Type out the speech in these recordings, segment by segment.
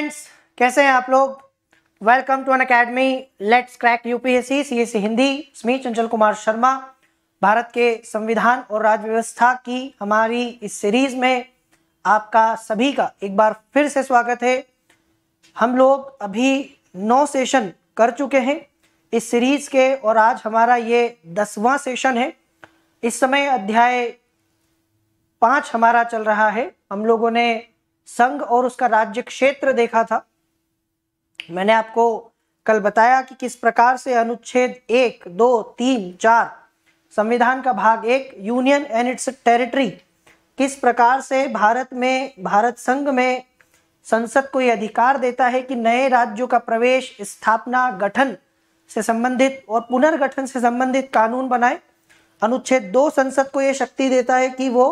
Friends कैसे हैं आप लोग welcome to Unacademy let's crack UPSC एस हिंदी स्मी चंचल कुमार शर्मा भारत के संविधान और राज्य व्यवस्था की हमारी इस सीरीज में आपका सभी का एक बार फिर से स्वागत है हम लोग अभी नौ सेशन कर चुके हैं इस सीरीज के और आज हमारा ये दसवां सेशन है इस समय अध्याय पाँच हमारा चल रहा है हम लोगों ने संघ और उसका राज्य क्षेत्र देखा था मैंने आपको कल बताया कि किस प्रकार से अनुच्छेद एक दो तीन चार संविधान का भाग एक यूनियन एंड इट्स टेरिटरी किस प्रकार से भारत में भारत संघ में संसद को यह अधिकार देता है कि नए राज्यों का प्रवेश स्थापना गठन से संबंधित और पुनर्गठन से संबंधित कानून बनाए अनुच्छेद दो संसद को यह शक्ति देता है कि वो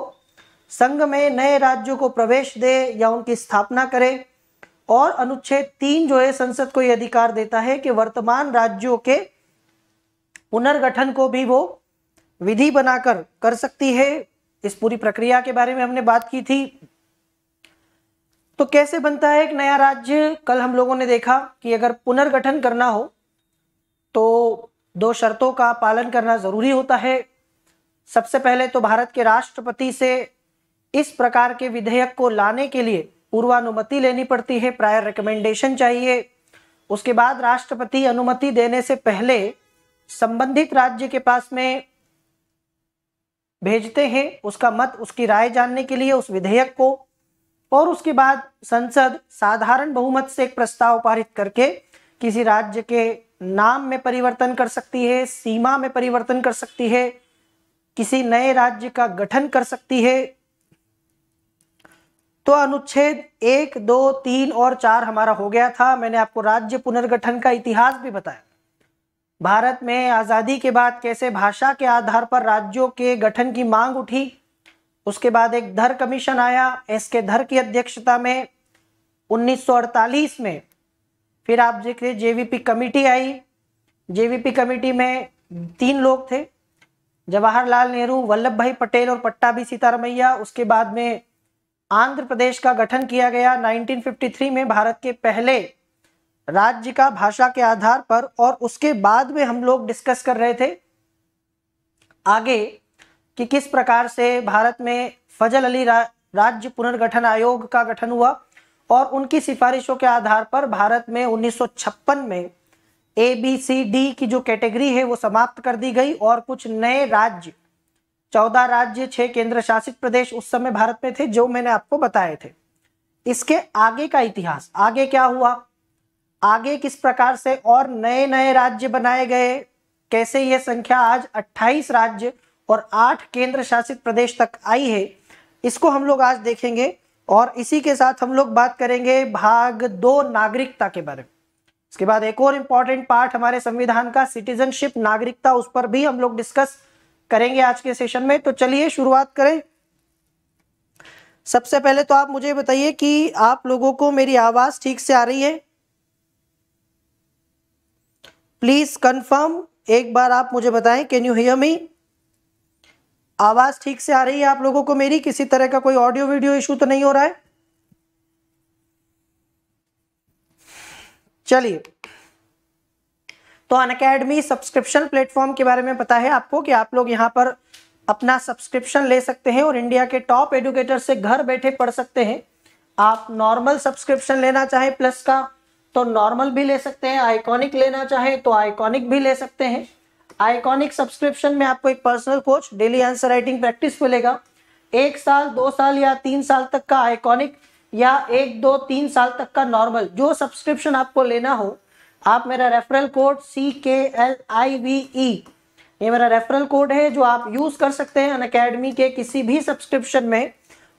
संघ में नए राज्यों को प्रवेश दे या उनकी स्थापना करे और अनुच्छेद तीन जो है संसद को यह अधिकार देता है कि वर्तमान राज्यों के पुनर्गठन को भी वो विधि बनाकर कर सकती है इस पूरी प्रक्रिया के बारे में हमने बात की थी तो कैसे बनता है एक नया राज्य कल हम लोगों ने देखा कि अगर पुनर्गठन करना हो तो दो शर्तों का पालन करना जरूरी होता है सबसे पहले तो भारत के राष्ट्रपति से इस प्रकार के विधेयक को लाने के लिए पूर्वानुमति लेनी पड़ती है प्रायर रिकमेंडेशन चाहिए उसके बाद राष्ट्रपति अनुमति देने से पहले संबंधित राज्य के पास में भेजते हैं उसका मत उसकी राय जानने के लिए उस विधेयक को और उसके बाद संसद साधारण बहुमत से एक प्रस्ताव पारित करके किसी राज्य के नाम में परिवर्तन कर सकती है सीमा में परिवर्तन कर सकती है किसी नए राज्य का गठन कर सकती है तो अनुच्छेद एक दो तीन और चार हमारा हो गया था मैंने आपको राज्य पुनर्गठन का इतिहास भी बताया भारत में आज़ादी के बाद कैसे भाषा के आधार पर राज्यों के गठन की मांग उठी उसके बाद एक धर कमीशन आया एस के धर की अध्यक्षता में 1948 में फिर आप देख रहे जेवीपी कमेटी आई जेवीपी कमेटी में तीन लोग थे जवाहरलाल नेहरू वल्लभ भाई पटेल और पट्टा भी सीतारमैया उसके बाद में आंध्र प्रदेश का गठन किया गया 1953 में भारत के पहले राज्य का भाषा के आधार पर और उसके बाद में हम लोग डिस्कस कर रहे थे आगे कि किस प्रकार से भारत में फजल अली रा, राज्य पुनर्गठन आयोग का गठन हुआ और उनकी सिफारिशों के आधार पर भारत में 1956 में ए बी सी डी की जो कैटेगरी है वो समाप्त कर दी गई और कुछ नए राज्य चौदह राज्य छह केंद्र शासित प्रदेश उस समय भारत में थे जो मैंने आपको बताए थे इसके आगे का इतिहास आगे क्या हुआ आगे किस प्रकार से और नए नए राज्य बनाए गए कैसे यह संख्या आज 28 राज्य और 8 केंद्र शासित प्रदेश तक आई है इसको हम लोग आज देखेंगे और इसी के साथ हम लोग बात करेंगे भाग दो नागरिकता के बारे में इसके बाद एक और इंपॉर्टेंट पार्ट हमारे संविधान का सिटीजनशिप नागरिकता उस पर भी हम लोग डिस्कस करेंगे आज के सेशन में तो चलिए शुरुआत करें सबसे पहले तो आप मुझे बताइए कि आप लोगों को मेरी आवाज ठीक से आ रही है प्लीज कंफर्म एक बार आप मुझे बताएं कैन यू हियर मी आवाज ठीक से आ रही है आप लोगों को मेरी किसी तरह का कोई ऑडियो वीडियो इशू तो नहीं हो रहा है चलिए तो अन अकेडमी सब्सक्रिप्शन प्लेटफॉर्म के बारे में पता है आपको कि आप लोग यहाँ पर अपना सब्सक्रिप्शन ले सकते हैं और इंडिया के टॉप एडुकेटर से घर बैठे पढ़ सकते हैं आप नॉर्मल सब्सक्रिप्शन लेना चाहें प्लस का तो नॉर्मल भी ले सकते हैं आइकॉनिक लेना चाहें तो आइकॉनिक भी ले सकते हैं आइकॉनिक सब्सक्रिप्शन में आपको एक personal coach daily answer writing practice मिलेगा एक साल दो साल या तीन साल तक का आइकॉनिक या एक दो तीन साल तक का नॉर्मल जो सब्सक्रिप्शन आपको लेना हो आप मेरा रेफरल कोड सी के एल आई वी ई ये मेरा रेफरल कोड है जो आप यूज कर सकते हैं अन अकेडमी के किसी भी सब्सक्रिप्शन में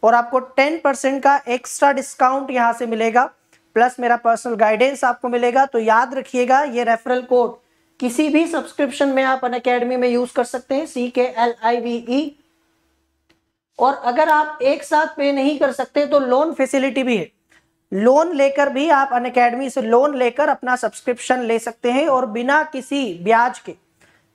और आपको टेन परसेंट का एक्स्ट्रा डिस्काउंट यहाँ से मिलेगा प्लस मेरा पर्सनल गाइडेंस आपको मिलेगा तो याद रखिएगा ये रेफरल कोड किसी भी सब्सक्रिप्शन में आप अन अकेडमी में यूज कर सकते हैं सी के एल आई वी ई और अगर आप एक साथ पे नहीं कर सकते तो लोन फैसिलिटी भी है लोन लेकर भी आप अन अकेडमी से लोन लेकर अपना सब्सक्रिप्शन ले सकते हैं और बिना किसी ब्याज के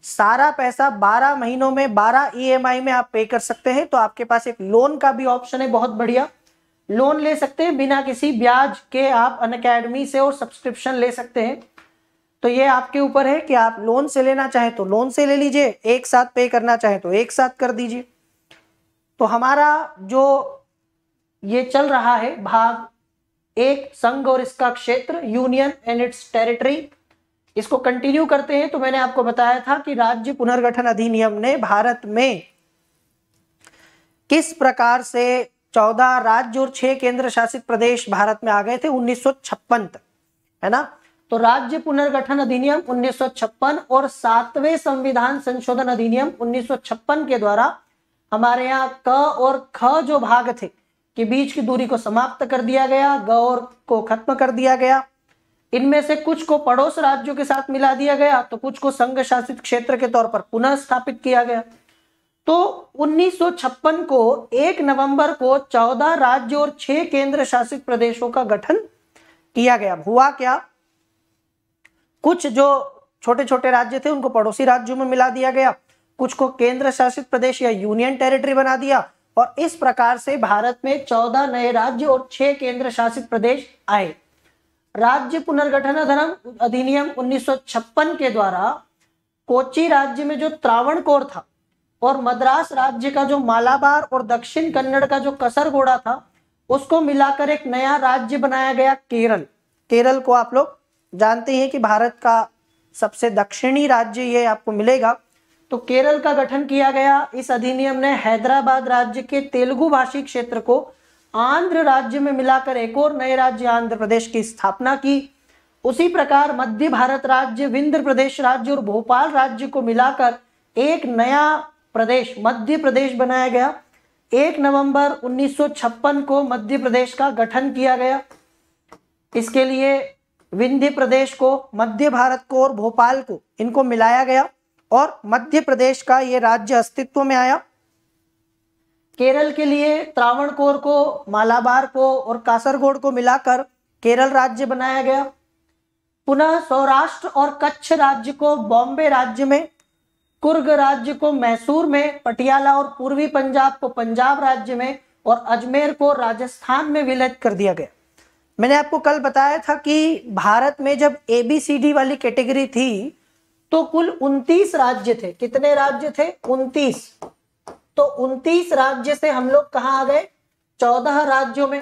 सारा पैसा 12 महीनों में 12 ईएमआई e में आप पे कर सकते हैं तो आपके पास एक लोन का भी ऑप्शन है बहुत बढ़िया लोन ले सकते हैं बिना किसी ब्याज के आप अन अकेडमी से और सब्सक्रिप्शन ले सकते हैं तो ये आपके ऊपर है कि आप लोन से लेना चाहें तो लोन से ले लीजिए एक साथ पे करना चाहें तो एक साथ कर दीजिए तो हमारा जो ये चल रहा है भाग एक संघ और इसका क्षेत्र यूनियन एंड इट्स टेरिटरी इसको कंटिन्यू करते हैं तो मैंने आपको बताया था कि राज्य पुनर्गठन अधिनियम ने भारत में किस प्रकार से 14 राज्य और 6 केंद्र शासित प्रदेश भारत में आ गए थे उन्नीस तक है ना तो राज्य पुनर्गठन अधिनियम उन्नीस और सातवें संविधान संशोधन अधिनियम उन्नीस के द्वारा हमारे यहाँ क और ख जो भाग थे के बीच की दूरी को समाप्त कर दिया गया गौर को खत्म कर दिया गया इनमें से कुछ को पड़ोस राज्यों के साथ मिला दिया गया तो कुछ को संघ शासित क्षेत्र के तौर पर पुनः स्थापित किया गया तो 1956 को 1 नवंबर को 14 राज्य और 6 केंद्र शासित प्रदेशों का गठन किया गया हुआ क्या कुछ जो छोटे छोटे राज्य थे उनको पड़ोसी राज्यों में मिला दिया गया कुछ को केंद्र शासित प्रदेश या यूनियन टेरिटरी बना दिया और इस प्रकार से भारत में चौदह नए राज्य और छह केंद्र शासित प्रदेश आए राज्य पुनर्गठन धर्म अधिनियम 1956 के द्वारा कोची राज्य में जो त्रावण कोर था और मद्रास राज्य का जो मालाबार और दक्षिण कन्नड़ का जो कसरगोड़ा था उसको मिलाकर एक नया राज्य बनाया गया केरल केरल को आप लोग जानते हैं कि भारत का सबसे दक्षिणी राज्य ये आपको मिलेगा तो केरल का गठन किया गया इस अधिनियम ने हैदराबाद राज्य के तेलुगु भाषी क्षेत्र को आंध्र राज्य में मिलाकर एक और नए राज्य आंध्र प्रदेश की स्थापना की उसी प्रकार मध्य भारत राज्य विंध्य प्रदेश राज्य और भोपाल राज्य को मिलाकर एक नया प्रदेश मध्य प्रदेश बनाया गया एक नवंबर 1956 को मध्य प्रदेश का गठन किया गया इसके लिए विंध्य प्रदेश को मध्य भारत को और भोपाल को इनको मिलाया गया और मध्य प्रदेश का यह राज्य अस्तित्व में आया केरल के लिए त्रावणकोर को मालाबार को और कासरगोड को मिलाकर केरल राज्य बनाया गया पुनः सौराष्ट्र और कच्छ राज्य को बॉम्बे राज्य में कुर्ग राज्य को मैसूर में पटियाला और पूर्वी पंजाब को पंजाब राज्य में और अजमेर को राजस्थान में विलय कर दिया गया मैंने आपको कल बताया था कि भारत में जब एबीसीडी वाली कैटेगरी थी तो कुल उनतीस राज्य थे कितने राज्य थे उनतीस तो उन्तीस राज्य से हम लोग कहा आ गए चौदह राज्यों में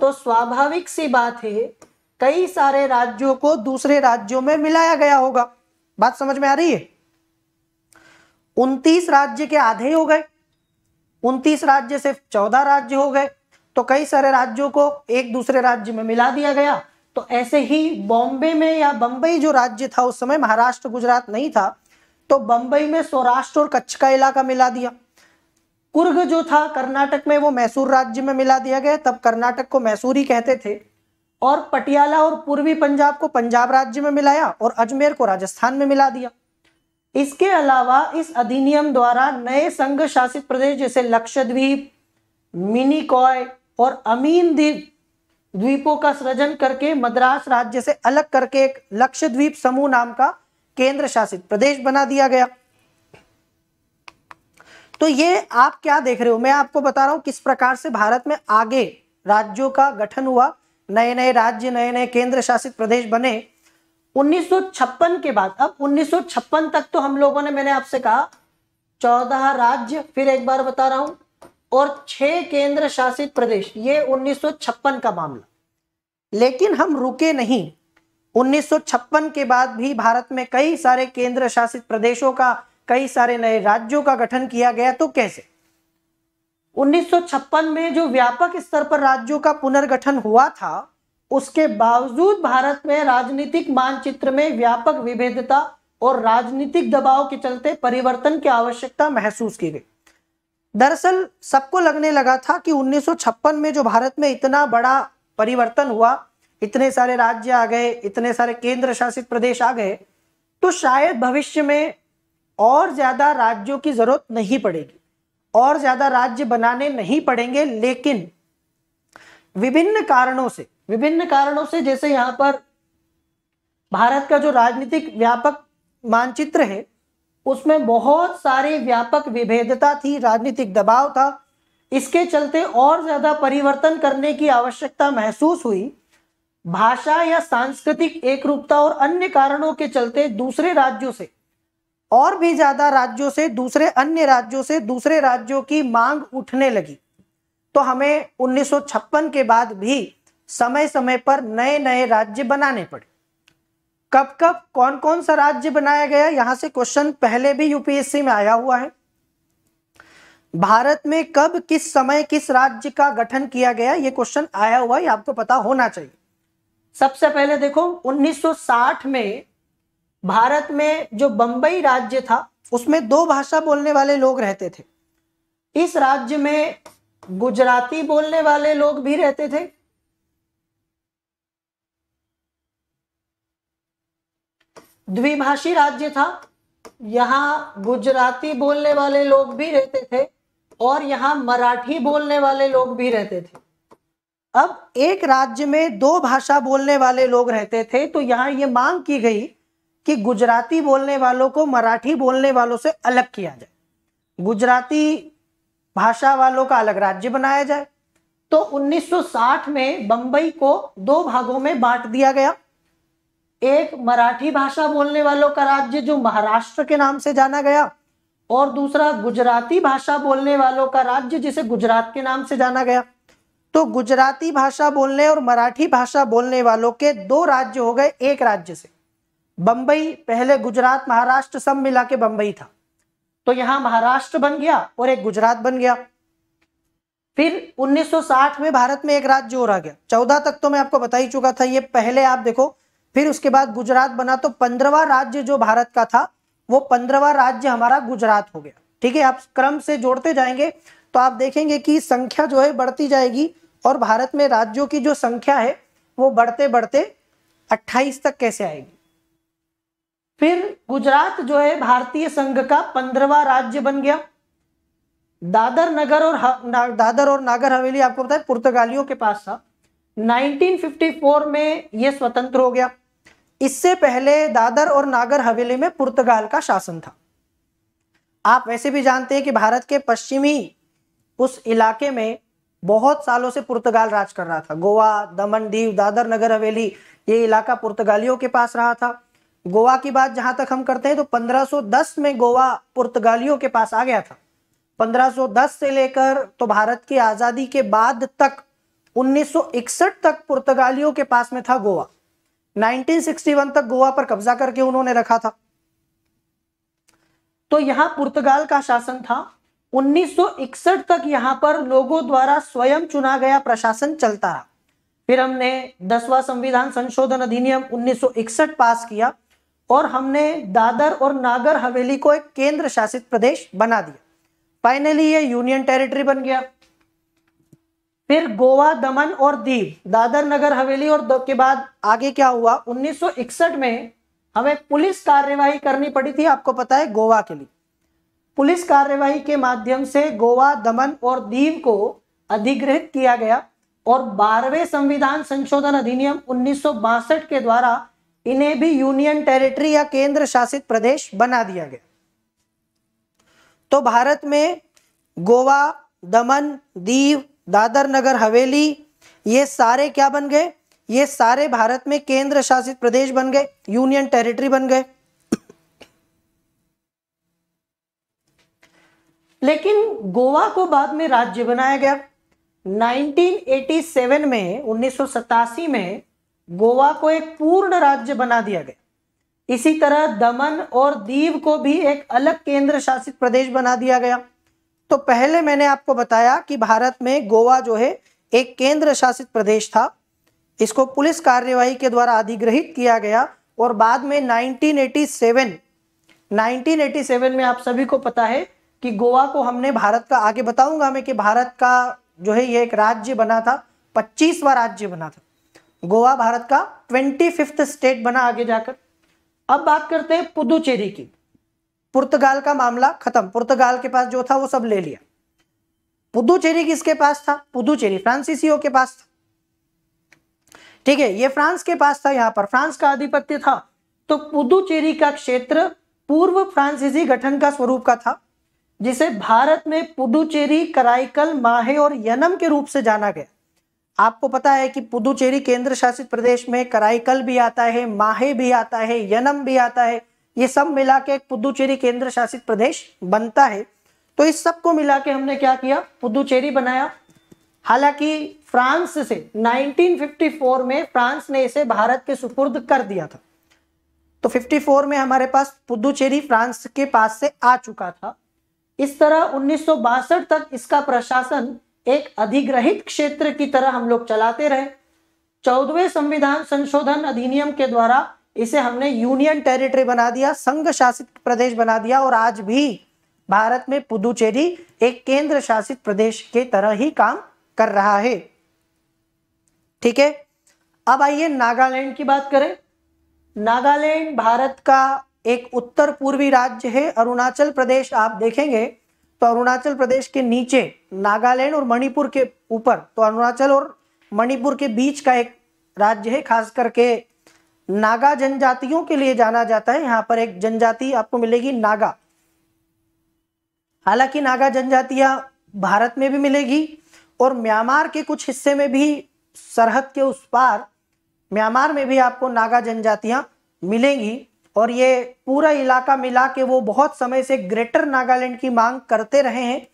तो स्वाभाविक सी बात है कई सारे राज्यों को दूसरे राज्यों में मिलाया गया होगा बात समझ में आ रही है उनतीस राज्य के आधे हो गए उनतीस राज्य से चौदह राज्य हो गए तो कई सारे राज्यों को एक दूसरे राज्य में मिला दिया गया तो ऐसे ही बॉम्बे में या बंबई जो राज्य था उस समय महाराष्ट्र गुजरात नहीं था तो बंबई में सौराष्ट्र और कच्छ का इलाका मिला दिया कुर्ग जो था कर्नाटक में वो मैसूर राज्य में मिला दिया गया तब कर्नाटक को मैसूर ही कहते थे और पटियाला और पूर्वी पंजाब को पंजाब राज्य में मिलाया और अजमेर को राजस्थान में मिला दिया इसके अलावा इस अधिनियम द्वारा नए संघ शासित प्रदेश जैसे लक्षद्वीप मिनी कॉय और अमीन द्वीप द्वीपों का सृजन करके मद्रास राज्य से अलग करके एक लक्षद्वीप समूह नाम का केंद्र शासित प्रदेश बना दिया गया तो ये आप क्या देख रहे हो मैं आपको बता रहा हूं किस प्रकार से भारत में आगे राज्यों का गठन हुआ नए नए राज्य नए नए केंद्र शासित प्रदेश बने 1956 के बाद अब 1956 तक तो हम लोगों ने मैंने आपसे कहा चौदह राज्य फिर एक बार बता रहा हूं और छह केंद्र शासित प्रदेश ये 1956 का मामला लेकिन हम रुके नहीं 1956 के बाद भी भारत में कई सारे केंद्र शासित प्रदेशों का कई सारे नए राज्यों का गठन किया गया तो कैसे 1956 में जो व्यापक स्तर पर राज्यों का पुनर्गठन हुआ था उसके बावजूद भारत में राजनीतिक मानचित्र में व्यापक विभेदता और राजनीतिक दबाव के चलते परिवर्तन की आवश्यकता महसूस की गई दरअसल सबको लगने लगा था कि 1956 में जो भारत में इतना बड़ा परिवर्तन हुआ इतने सारे राज्य आ गए इतने सारे केंद्र शासित प्रदेश आ गए तो शायद भविष्य में और ज़्यादा राज्यों की ज़रूरत नहीं पड़ेगी और ज़्यादा राज्य बनाने नहीं पड़ेंगे लेकिन विभिन्न कारणों से विभिन्न कारणों से जैसे यहाँ पर भारत का जो राजनीतिक व्यापक मानचित्र है उसमें बहुत सारे व्यापक विभेदता थी राजनीतिक दबाव था इसके चलते और ज़्यादा परिवर्तन करने की आवश्यकता महसूस हुई भाषा या सांस्कृतिक एकरूपता और अन्य कारणों के चलते दूसरे राज्यों से और भी ज़्यादा राज्यों से दूसरे अन्य राज्यों से दूसरे राज्यों की मांग उठने लगी तो हमें 1956 के बाद भी समय समय पर नए नए राज्य बनाने पड़े कब कब कौन कौन सा राज्य बनाया गया यहां से क्वेश्चन पहले भी यूपीएससी में आया हुआ है भारत में कब किस समय किस राज्य का गठन किया गया ये क्वेश्चन आया हुआ है आपको पता होना चाहिए सबसे पहले देखो 1960 में भारत में जो बंबई राज्य था उसमें दो भाषा बोलने वाले लोग रहते थे इस राज्य में गुजराती बोलने वाले लोग भी रहते थे द्विभाषी राज्य था यहाँ गुजराती बोलने वाले लोग भी रहते थे और यहाँ मराठी बोलने वाले लोग भी रहते थे अब एक राज्य में दो भाषा बोलने वाले लोग रहते थे तो यहाँ ये मांग की गई कि गुजराती बोलने वालों को मराठी बोलने वालों से अलग किया जाए गुजराती भाषा वालों का अलग राज्य बनाया जाए तो 1960 में बंबई को दो भागों में बांट दिया गया एक मराठी भाषा बोलने वालों का राज्य जो महाराष्ट्र के नाम से जाना गया और दूसरा गुजराती भाषा बोलने वालों का राज्य जिसे गुजरात के नाम से जाना गया तो गुजराती भाषा बोलने और मराठी भाषा बोलने वालों के दो राज्य हो गए एक राज्य से बंबई पहले गुजरात महाराष्ट्र सब मिला के बंबई था तो यहां महाराष्ट्र बन गया और एक गुजरात बन गया फिर 1960 में भारत में एक राज्य और आ गया 14 तक तो मैं आपको बता ही चुका था ये पहले आप देखो फिर उसके बाद गुजरात बना तो पंद्रवा राज्य जो भारत का था वो पंद्रवा राज्य हमारा गुजरात हो गया ठीक है आप क्रम से जोड़ते जाएंगे तो आप देखेंगे कि संख्या जो है बढ़ती जाएगी और भारत में राज्यों की जो संख्या है वो बढ़ते बढ़ते 28 तक कैसे आएगी फिर गुजरात जो है भारतीय संघ का पंद्रवा राज्य बन गया दादर नगर और दादर और नागर हवेली आपको पता है पुर्तगालियों के पास था 1954 में यह स्वतंत्र हो गया इससे पहले दादर और नागर हवेली में पुर्तगाल का शासन था आप वैसे भी जानते हैं कि भारत के पश्चिमी उस इलाके में बहुत सालों से पुर्तगाल राज कर रहा था गोवा दमन दीव दादर नगर हवेली ये इलाका पुर्तगालियों के पास रहा था गोवा की बात जहां तक हम करते हैं तो 1510 में गोवा पुर्तगालियों के पास आ गया था 1510 से लेकर तो भारत की आज़ादी के बाद तक 1961 तक पुर्तगालियों के पास में था गोवा 1961 तक गोवा पर कब्जा करके उन्होंने रखा था तो यहां पुर्तगाल का शासन था 1961 तक यहां पर लोगों द्वारा स्वयं चुना गया प्रशासन चलता रहा फिर हमने दसवां संविधान संशोधन अधिनियम 1961 पास किया और हमने दादर और नागर हवेली को एक केंद्र शासित प्रदेश बना दिया फाइनली ये यूनियन टेरिटरी बन गया फिर गोवा दमन और दीव दादर नगर हवेली और के बाद आगे क्या हुआ 1961 में हमें पुलिस कार्यवाही करनी पड़ी थी आपको पता है गोवा के लिए पुलिस कार्यवाही के माध्यम से गोवा दमन और दीव को अधिग्रहित किया गया और बारहवें संविधान संशोधन अधिनियम उन्नीस के द्वारा इन्हें भी यूनियन टेरिटरी या केंद्र शासित प्रदेश बना दिया गया तो भारत में गोवा दमन दीव दादर नगर हवेली ये सारे क्या बन गए ये सारे भारत में केंद्र शासित प्रदेश बन गए यूनियन टेरिटरी बन गए लेकिन गोवा को बाद में राज्य बनाया गया 1987 में उन्नीस में गोवा को एक पूर्ण राज्य बना दिया गया इसी तरह दमन और दीव को भी एक अलग केंद्र शासित प्रदेश बना दिया गया तो पहले मैंने आपको बताया कि भारत में गोवा जो है एक केंद्र शासित प्रदेश था इसको पुलिस कार्यवाही के द्वारा अधिग्रहित किया गया और बाद में 1987 1987 में आप सभी को पता है कि गोवा को हमने भारत का आगे बताऊंगा मैं कि भारत का जो है ये एक राज्य बना था पच्चीसवा राज्य बना था गोवा भारत का ट्वेंटी स्टेट बना आगे जाकर अब बात करते हैं पुदुचेरी की पुर्तगाल का मामला खत्म पुर्तगाल के पास जो था वो सब ले लिया पुदुचेरी किसके पास था पुदुचेरी फ्रांसीसियो के पास था ठीक है ये फ्रांस के पास था यहां पर फ्रांस का आधिपत्य था तो पुदुचेरी का क्षेत्र पूर्व फ्रांसीसी गठन का स्वरूप का था जिसे भारत में पुदुचेरी कराईकल माहे और यनम के रूप से जाना गया आपको पता है कि पुदुचेरी केंद्र शासित प्रदेश में कराईकल भी आता है माहे भी आता है यनम भी आता है ये सब मिला के एक पुदुचेरी केंद्र शासित प्रदेश बनता है तो इस सब को मिला के हमने क्या किया पुदुचेरी बनाया हालांकि फ्रांस से 1954 में फ्रांस ने इसे भारत के सुपुर्द कर दिया था तो 54 में हमारे पास पुदुचेरी फ्रांस के पास से आ चुका था इस तरह उन्नीस तक इसका प्रशासन एक अधिग्रहित क्षेत्र की तरह हम लोग चलाते रहे चौदवे संविधान संशोधन अधिनियम के द्वारा इसे हमने यूनियन टेरिटरी बना दिया संघ शासित प्रदेश बना दिया और आज भी भारत में पुदुचेरी एक केंद्र शासित प्रदेश के तरह ही काम कर रहा है ठीक है अब आइए नागालैंड की बात करें नागालैंड भारत का एक उत्तर पूर्वी राज्य है अरुणाचल प्रदेश आप देखेंगे तो अरुणाचल प्रदेश के नीचे नागालैंड और मणिपुर के ऊपर तो अरुणाचल और मणिपुर के बीच का एक राज्य है खास करके नागा जनजातियों के लिए जाना जाता है यहाँ पर एक जनजाति आपको मिलेगी नागा हालांकि नागा जनजातियां भारत में भी मिलेगी और म्यांमार के कुछ हिस्से में भी सरहद के उस पार म्यांमार में भी आपको नागा जनजातियां मिलेंगी और ये पूरा इलाका मिला के वो बहुत समय से ग्रेटर नागालैंड की मांग करते रहे हैं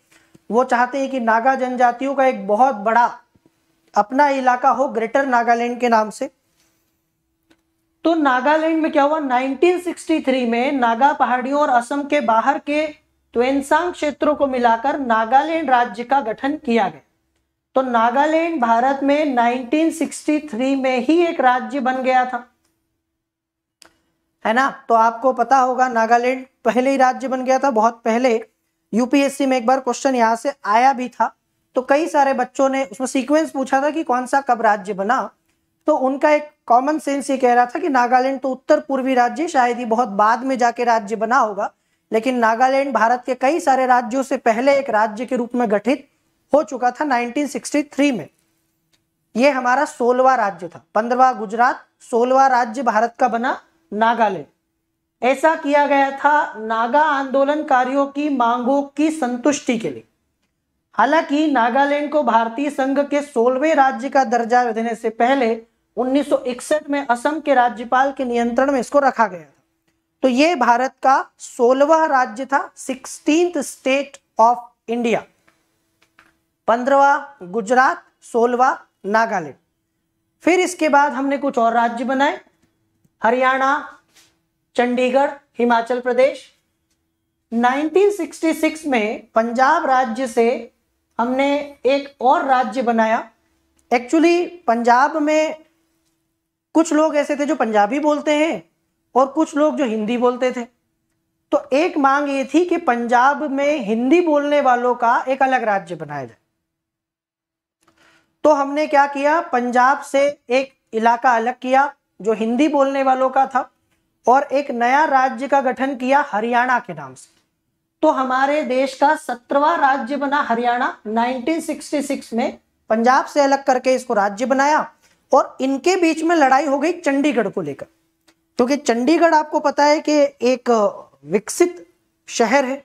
वो चाहते हैं कि नागा जनजातियों का एक बहुत बड़ा अपना इलाका हो ग्रेटर नागालैंड के नाम से तो नागालैंड में क्या हुआ 1963 में नागा पहाड़ियों और असम के बाहर के त्वेंसांग क्षेत्रों को मिलाकर नागालैंड राज्य का गठन किया गया तो नागालैंड भारत में 1963 में ही एक राज्य बन गया था है ना तो आपको पता होगा नागालैंड पहले ही राज्य बन गया था बहुत पहले यूपीएससी में एक बार क्वेश्चन यहां से आया भी था तो कई सारे बच्चों ने उसमें सीक्वेंस पूछा था कि कौन सा कब राज्य बना तो उनका एक कॉमन सेंस ये कह रहा था कि नागालैंड तो उत्तर पूर्वी राज्य शायद ही बहुत बाद में जाके राज्य बना होगा लेकिन नागालैंड भारत के कई सारे राज्यों से पहले एक राज्य के रूप में गठित हो चुका था 1963 में यह हमारा सोलवा राज्य था पंद्रवा गुजरात सोलवा राज्य भारत का बना नागालैंड ऐसा किया गया था नागा आंदोलनकारियों की मांगों की संतुष्टि के लिए हालांकि नागालैंड को भारतीय संघ के सोलहवें राज्य का दर्जा देने से पहले 1961 में असम के राज्यपाल के नियंत्रण में इसको रखा गया था तो ये भारत का सोलवा राज्य था सिक्सटींथ स्टेट ऑफ इंडिया पंद्रवा गुजरात सोलवा नागालैंड फिर इसके बाद हमने कुछ और राज्य बनाए हरियाणा चंडीगढ़ हिमाचल प्रदेश 1966 में पंजाब राज्य से हमने एक और राज्य बनाया एक्चुअली पंजाब में कुछ लोग ऐसे थे जो पंजाबी बोलते हैं और कुछ लोग जो हिंदी बोलते थे तो एक मांग ये थी कि पंजाब में हिंदी बोलने वालों का एक अलग राज्य बनाया जाए तो हमने क्या किया पंजाब से एक इलाका अलग किया जो हिंदी बोलने वालों का था और एक नया राज्य का गठन किया हरियाणा के नाम से तो हमारे देश का सत्रवा राज्य बना हरियाणा 1966 में पंजाब से अलग करके इसको राज्य बनाया और इनके बीच में लड़ाई हो गई चंडीगढ़ को लेकर क्योंकि चंडीगढ़ आपको पता है कि एक विकसित शहर है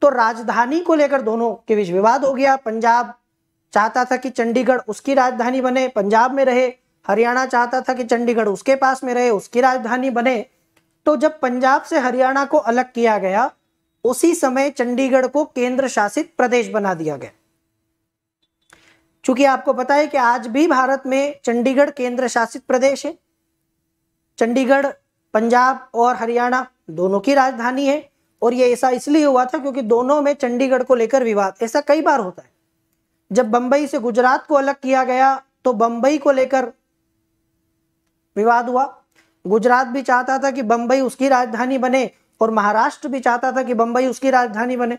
तो राजधानी को लेकर दोनों के बीच विवाद हो गया पंजाब चाहता था कि चंडीगढ़ उसकी राजधानी बने पंजाब में रहे हरियाणा चाहता था कि चंडीगढ़ उसके पास में रहे उसकी राजधानी बने तो जब पंजाब से हरियाणा को अलग किया गया उसी समय चंडीगढ़ को केंद्र शासित प्रदेश बना दिया गया चूंकि आपको पता है कि आज भी भारत में चंडीगढ़ केंद्र शासित प्रदेश है चंडीगढ़ पंजाब और हरियाणा दोनों की राजधानी है और ये ऐसा इसलिए हुआ था क्योंकि दोनों में चंडीगढ़ को लेकर विवाद ऐसा कई बार होता है जब बंबई से गुजरात को अलग किया गया तो बंबई को लेकर विवाद हुआ गुजरात भी चाहता था कि बंबई उसकी राजधानी बने और महाराष्ट्र भी चाहता था कि बंबई उसकी राजधानी बने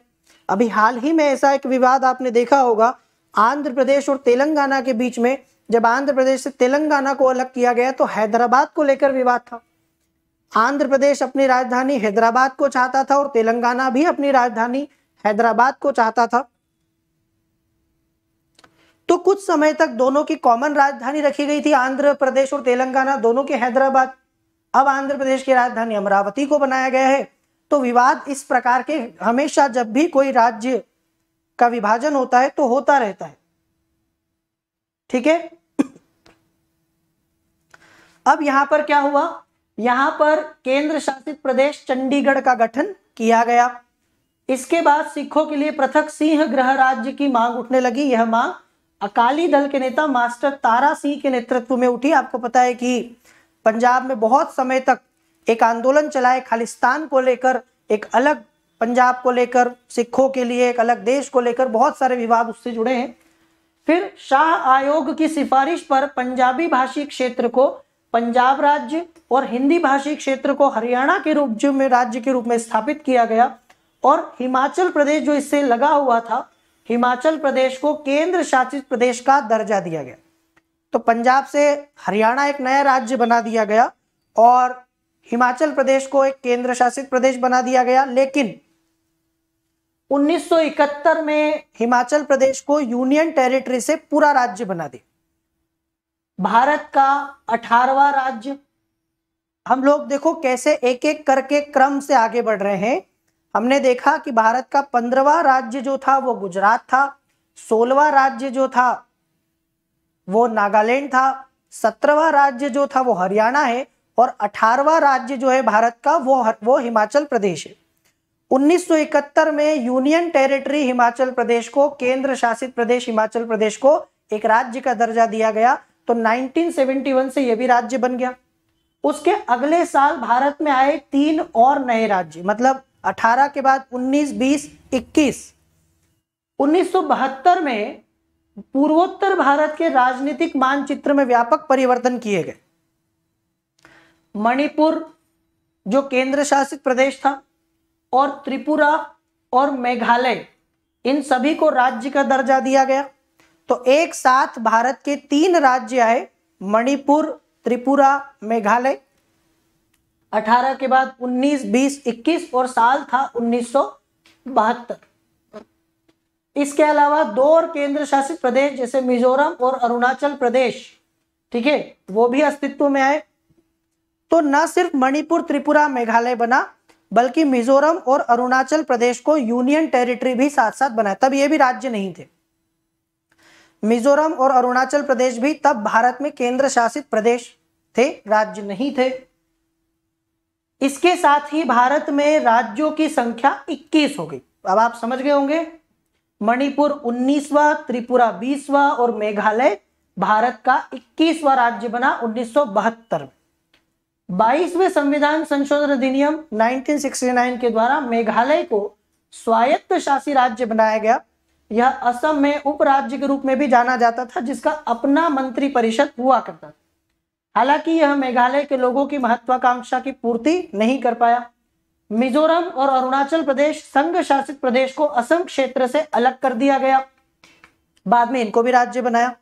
अभी हाल ही में ऐसा एक विवाद आपने देखा होगा आंध्र प्रदेश और तेलंगाना के बीच में जब आंध्र प्रदेश से तेलंगाना को अलग किया गया तो हैदराबाद को लेकर विवाद था आंध्र प्रदेश अपनी राजधानी हैदराबाद को चाहता था और तेलंगाना भी अपनी राजधानी हैदराबाद को चाहता था तो कुछ समय तक दोनों की कॉमन राजधानी रखी गई थी आंध्र प्रदेश और तेलंगाना दोनों के हैदराबाद अब आंध्र प्रदेश की राजधानी अमरावती को बनाया गया है तो विवाद इस प्रकार के हमेशा जब भी कोई राज्य का विभाजन होता है तो होता रहता है ठीक है अब यहां पर क्या हुआ यहां पर केंद्र शासित प्रदेश चंडीगढ़ का गठन किया गया इसके बाद सिखों के लिए पृथक सिंह ग्रह राज्य की मांग उठने लगी यह मांग अकाली दल के नेता मास्टर तारा सिंह के नेतृत्व में उठी आपको पता है कि पंजाब में बहुत समय तक एक आंदोलन चलाए खालिस्तान को लेकर एक अलग पंजाब को लेकर सिखों के लिए एक अलग देश को लेकर बहुत सारे विवाद उससे जुड़े हैं फिर शाह आयोग की सिफारिश पर पंजाबी भाषी क्षेत्र को पंजाब राज्य और हिंदी भाषी क्षेत्र को हरियाणा के रूप में राज्य के रूप में स्थापित किया गया और हिमाचल प्रदेश जो इससे लगा हुआ था हिमाचल प्रदेश को केंद्र शासित प्रदेश का दर्जा दिया गया तो पंजाब से हरियाणा एक नया राज्य बना दिया गया और हिमाचल प्रदेश को एक केंद्र शासित प्रदेश बना दिया गया लेकिन 1971 में हिमाचल प्रदेश को यूनियन टेरिटरी से पूरा राज्य बना दिया भारत का अठारवा राज्य हम लोग देखो कैसे एक एक करके क्रम से आगे बढ़ रहे हैं हमने देखा कि भारत का पंद्रवा राज्य जो था वो गुजरात था सोलवा राज्य जो था वो नागालैंड था सत्रहवा राज्य जो था वो हरियाणा है और अठारवा राज्य जो है भारत का वो वो हिमाचल प्रदेश है 1971 में यूनियन टेरिटरी हिमाचल प्रदेश को केंद्र शासित प्रदेश हिमाचल प्रदेश को एक राज्य का दर्जा दिया गया तो 1971 से यह भी राज्य बन गया उसके अगले साल भारत में आए तीन और नए राज्य मतलब 18 के बाद 19, 20, 21 1972 में पूर्वोत्तर भारत के राजनीतिक मानचित्र में व्यापक परिवर्तन किए गए मणिपुर जो केंद्र शासित प्रदेश था और त्रिपुरा और मेघालय इन सभी को राज्य का दर्जा दिया गया तो एक साथ भारत के तीन राज्य आए मणिपुर त्रिपुरा मेघालय 18 के बाद 19, 20, 21 और साल था उन्नीस इसके अलावा दो और केंद्र शासित प्रदेश जैसे मिजोरम और अरुणाचल प्रदेश ठीक है वो भी अस्तित्व में आए तो न सिर्फ मणिपुर त्रिपुरा मेघालय बना बल्कि मिजोरम और अरुणाचल प्रदेश को यूनियन टेरिटरी भी साथ साथ बनाया तब ये भी राज्य नहीं थे मिजोरम और अरुणाचल प्रदेश भी तब भारत में केंद्र शासित प्रदेश थे राज्य नहीं थे इसके साथ ही भारत में राज्यों की संख्या 21 हो गई अब आप समझ गए होंगे मणिपुर 19वां त्रिपुरा 20वां और मेघालय भारत का 21वां राज्य बना 1972 में बाईसवें संविधान संशोधन अधिनियम 1969 के द्वारा मेघालय को स्वायत्त शासी राज्य बनाया गया यह असम में उपराज्य के रूप में भी जाना जाता था जिसका अपना मंत्री परिषद हुआ करता था हालांकि यह मेघालय के लोगों की महत्वाकांक्षा की पूर्ति नहीं कर पाया मिजोरम और अरुणाचल प्रदेश संघ शासित प्रदेश को असम क्षेत्र से अलग कर दिया गया बाद में इनको भी राज्य बनाया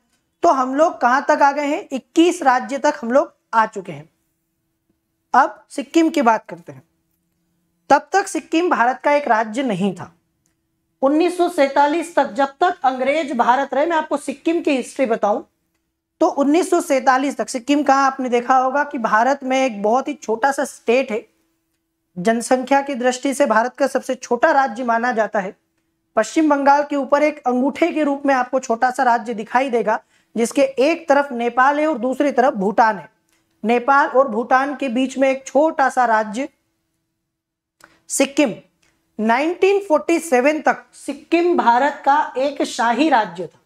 तो हम लोग कहां तक आ गए हैं 21 राज्य तक हम लोग आ चुके हैं अब सिक्किम की बात करते हैं तब तक सिक्किम भारत का एक राज्य नहीं था उन्नीस तक जब तक अंग्रेज भारत रहे मैं आपको सिक्किम की हिस्ट्री बताऊं तो उन्नीस तक सिक्किम कहा आपने देखा होगा कि भारत में एक बहुत ही छोटा सा स्टेट है जनसंख्या की दृष्टि से भारत का सबसे छोटा राज्य माना जाता है पश्चिम बंगाल के ऊपर एक अंगूठे के रूप में आपको छोटा सा राज्य दिखाई देगा जिसके एक तरफ नेपाल है और दूसरी तरफ भूटान है नेपाल और भूटान के बीच में एक छोटा सा राज्य सिक्किम 1947 तक सिक्किम भारत का एक शाही राज्य था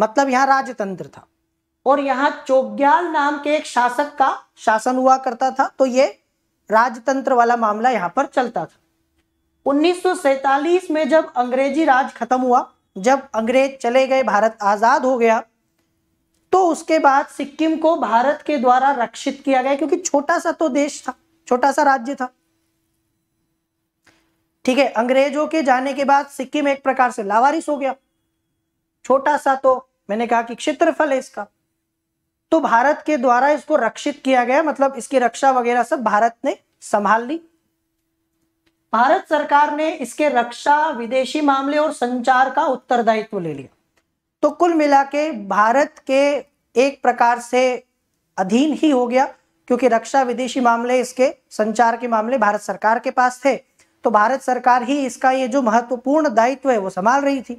मतलब यहाँ राजतंत्र था और यहाँ चोग्याल नाम के एक शासक का शासन हुआ करता था तो ये राजतंत्र वाला मामला यहाँ पर चलता था 1947 में जब अंग्रेजी राज खत्म हुआ जब अंग्रेज चले गए भारत आजाद हो गया तो उसके बाद सिक्किम को भारत के द्वारा रक्षित किया गया क्योंकि छोटा सा तो देश था छोटा सा राज्य था ठीक है अंग्रेजों के जाने के बाद सिक्किम एक प्रकार से लावारिस हो गया छोटा सा तो मैंने कहा कि क्षेत्रफल है इसका तो भारत के द्वारा इसको रक्षित किया गया मतलब इसकी रक्षा वगैरह सब भारत ने संभाल ली भारत सरकार ने इसके रक्षा विदेशी मामले और संचार का उत्तरदायित्व ले लिया तो कुल मिला के भारत के एक प्रकार से अधीन ही हो गया क्योंकि रक्षा विदेशी मामले इसके संचार के मामले भारत सरकार के पास थे तो भारत सरकार ही इसका ये जो महत्वपूर्ण दायित्व है वो संभाल रही थी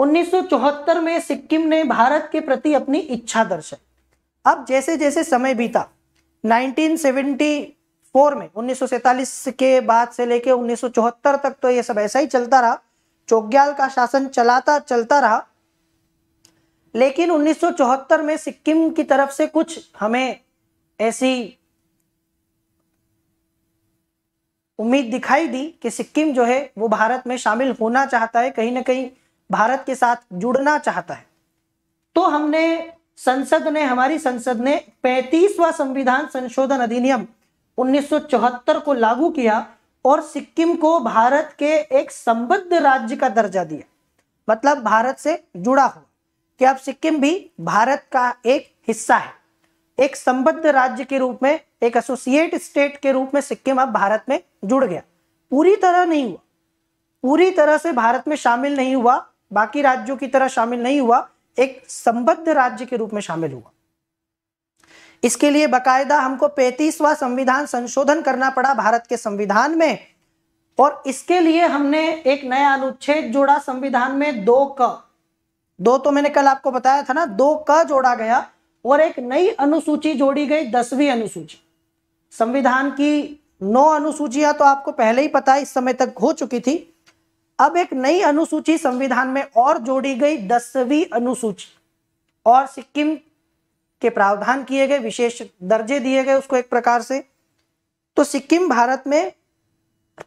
1974 में सिक्किम ने भारत के प्रति अपनी इच्छा दर्शाई अब जैसे जैसे समय बीता 1974 में 1947 के बाद से लेके 1974 तक तो ये सब ऐसा ही चलता रहा चोग्याल का शासन चलाता चलता रहा लेकिन 1974 में सिक्किम की तरफ से कुछ हमें ऐसी उम्मीद दिखाई दी कि सिक्किम जो है वो भारत में शामिल होना चाहता है कहीं ना कहीं भारत के साथ जुड़ना चाहता है तो हमने संसद ने हमारी संसद ने 35वां संविधान संशोधन अधिनियम 1974 को लागू किया और सिक्किम को भारत के एक संबद्ध राज्य का दर्जा दिया मतलब भारत से जुड़ा हुआ कि अब सिक्किम भी भारत का एक हिस्सा है एक संबद्ध राज्य के रूप में एक एसोसिएट स्टेट के रूप में सिक्किम अब भारत में जुड़ गया पूरी तरह नहीं हुआ पूरी तरह से भारत में शामिल नहीं हुआ बाकी राज्यों की तरह शामिल नहीं हुआ एक संबद्ध राज्य के रूप में शामिल हुआ इसके लिए बकायदा हमको पैतीसवा संविधान संशोधन करना पड़ा भारत के संविधान में और इसके लिए हमने एक नया अनुच्छेद जोड़ा संविधान में दो का दो तो मैंने कल आपको बताया था ना दो क जोड़ा गया और एक नई अनुसूची जोड़ी गई दसवीं अनुसूची संविधान की नौ अनुसूचियां तो आपको पहले ही पता है इस समय तक हो चुकी थी अब एक नई अनुसूची संविधान में और जोड़ी गई दसवीं अनुसूची और सिक्किम के प्रावधान किए गए विशेष दर्जे दिए गए उसको एक प्रकार से तो सिक्किम भारत में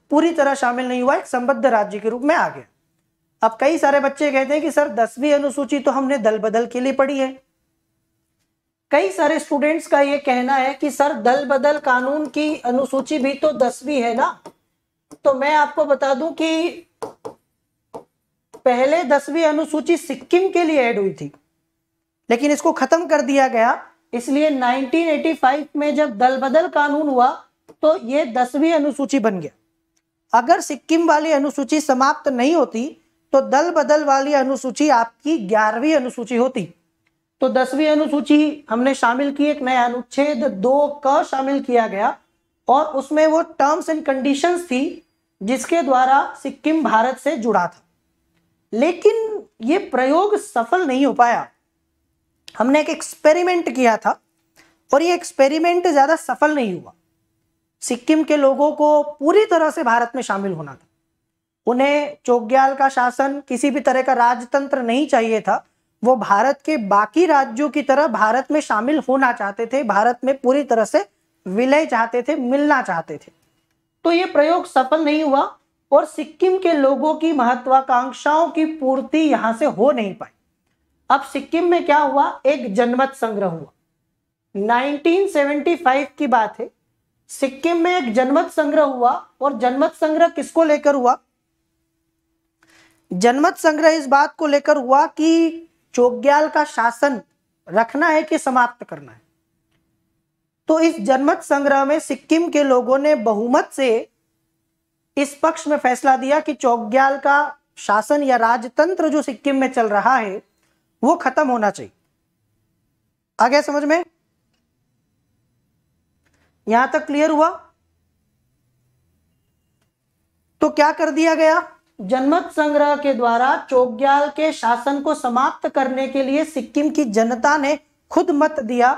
पूरी तरह शामिल नहीं हुआ एक संबद्ध राज्य के रूप में आ गया अब कई सारे बच्चे कहते हैं कि सर दसवीं अनुसूची तो हमने दल बदल के लिए पढ़ी है कई सारे स्टूडेंट्स का यह कहना है कि सर दल बदल कानून की अनुसूची भी तो दसवीं है ना तो मैं आपको बता दूं कि पहले दसवीं अनुसूची सिक्किम के लिए ऐड हुई थी लेकिन इसको खत्म कर दिया गया इसलिए 1985 में जब दल बदल कानून हुआ तो ये दसवीं अनुसूची बन गया अगर सिक्किम वाली अनुसूची समाप्त नहीं होती तो दल बदल वाली अनुसूची आपकी ग्यारहवीं अनुसूची होती तो दसवीं अनुसूची हमने शामिल की एक नया अनुच्छेद दो क शामिल किया गया और उसमें वो टर्म्स एंड कंडीशंस थी जिसके द्वारा सिक्किम भारत से जुड़ा था लेकिन ये प्रयोग सफल नहीं हो पाया हमने एक एक्सपेरिमेंट किया था और ये एक्सपेरिमेंट ज़्यादा सफल नहीं हुआ सिक्किम के लोगों को पूरी तरह से भारत में शामिल होना था उन्हें चोग्याल का शासन किसी भी तरह का राजतंत्र नहीं चाहिए था वो भारत के बाकी राज्यों की तरह भारत में शामिल होना चाहते थे भारत में पूरी तरह से विलय चाहते थे मिलना चाहते थे तो ये प्रयोग सफल नहीं हुआ और सिक्किम के लोगों की महत्वाकांक्षाओं की पूर्ति यहाँ से हो नहीं पाई अब सिक्किम में क्या हुआ एक जनमत संग्रह हुआ 1975 की बात है सिक्किम में एक जनमत संग्रह हुआ और जनमत संग्रह किसको लेकर हुआ जनमत संग्रह इस बात को लेकर हुआ कि चोग्याल का शासन रखना है कि समाप्त करना है तो इस जनमत संग्रह में सिक्किम के लोगों ने बहुमत से इस पक्ष में फैसला दिया कि चौग्याल का शासन या राजतंत्र जो सिक्किम में चल रहा है वो खत्म होना चाहिए आ गया समझ में यहां तक क्लियर हुआ तो क्या कर दिया गया जनमत संग्रह के द्वारा चोग्याल के शासन को समाप्त करने के लिए सिक्किम की जनता ने खुद मत दिया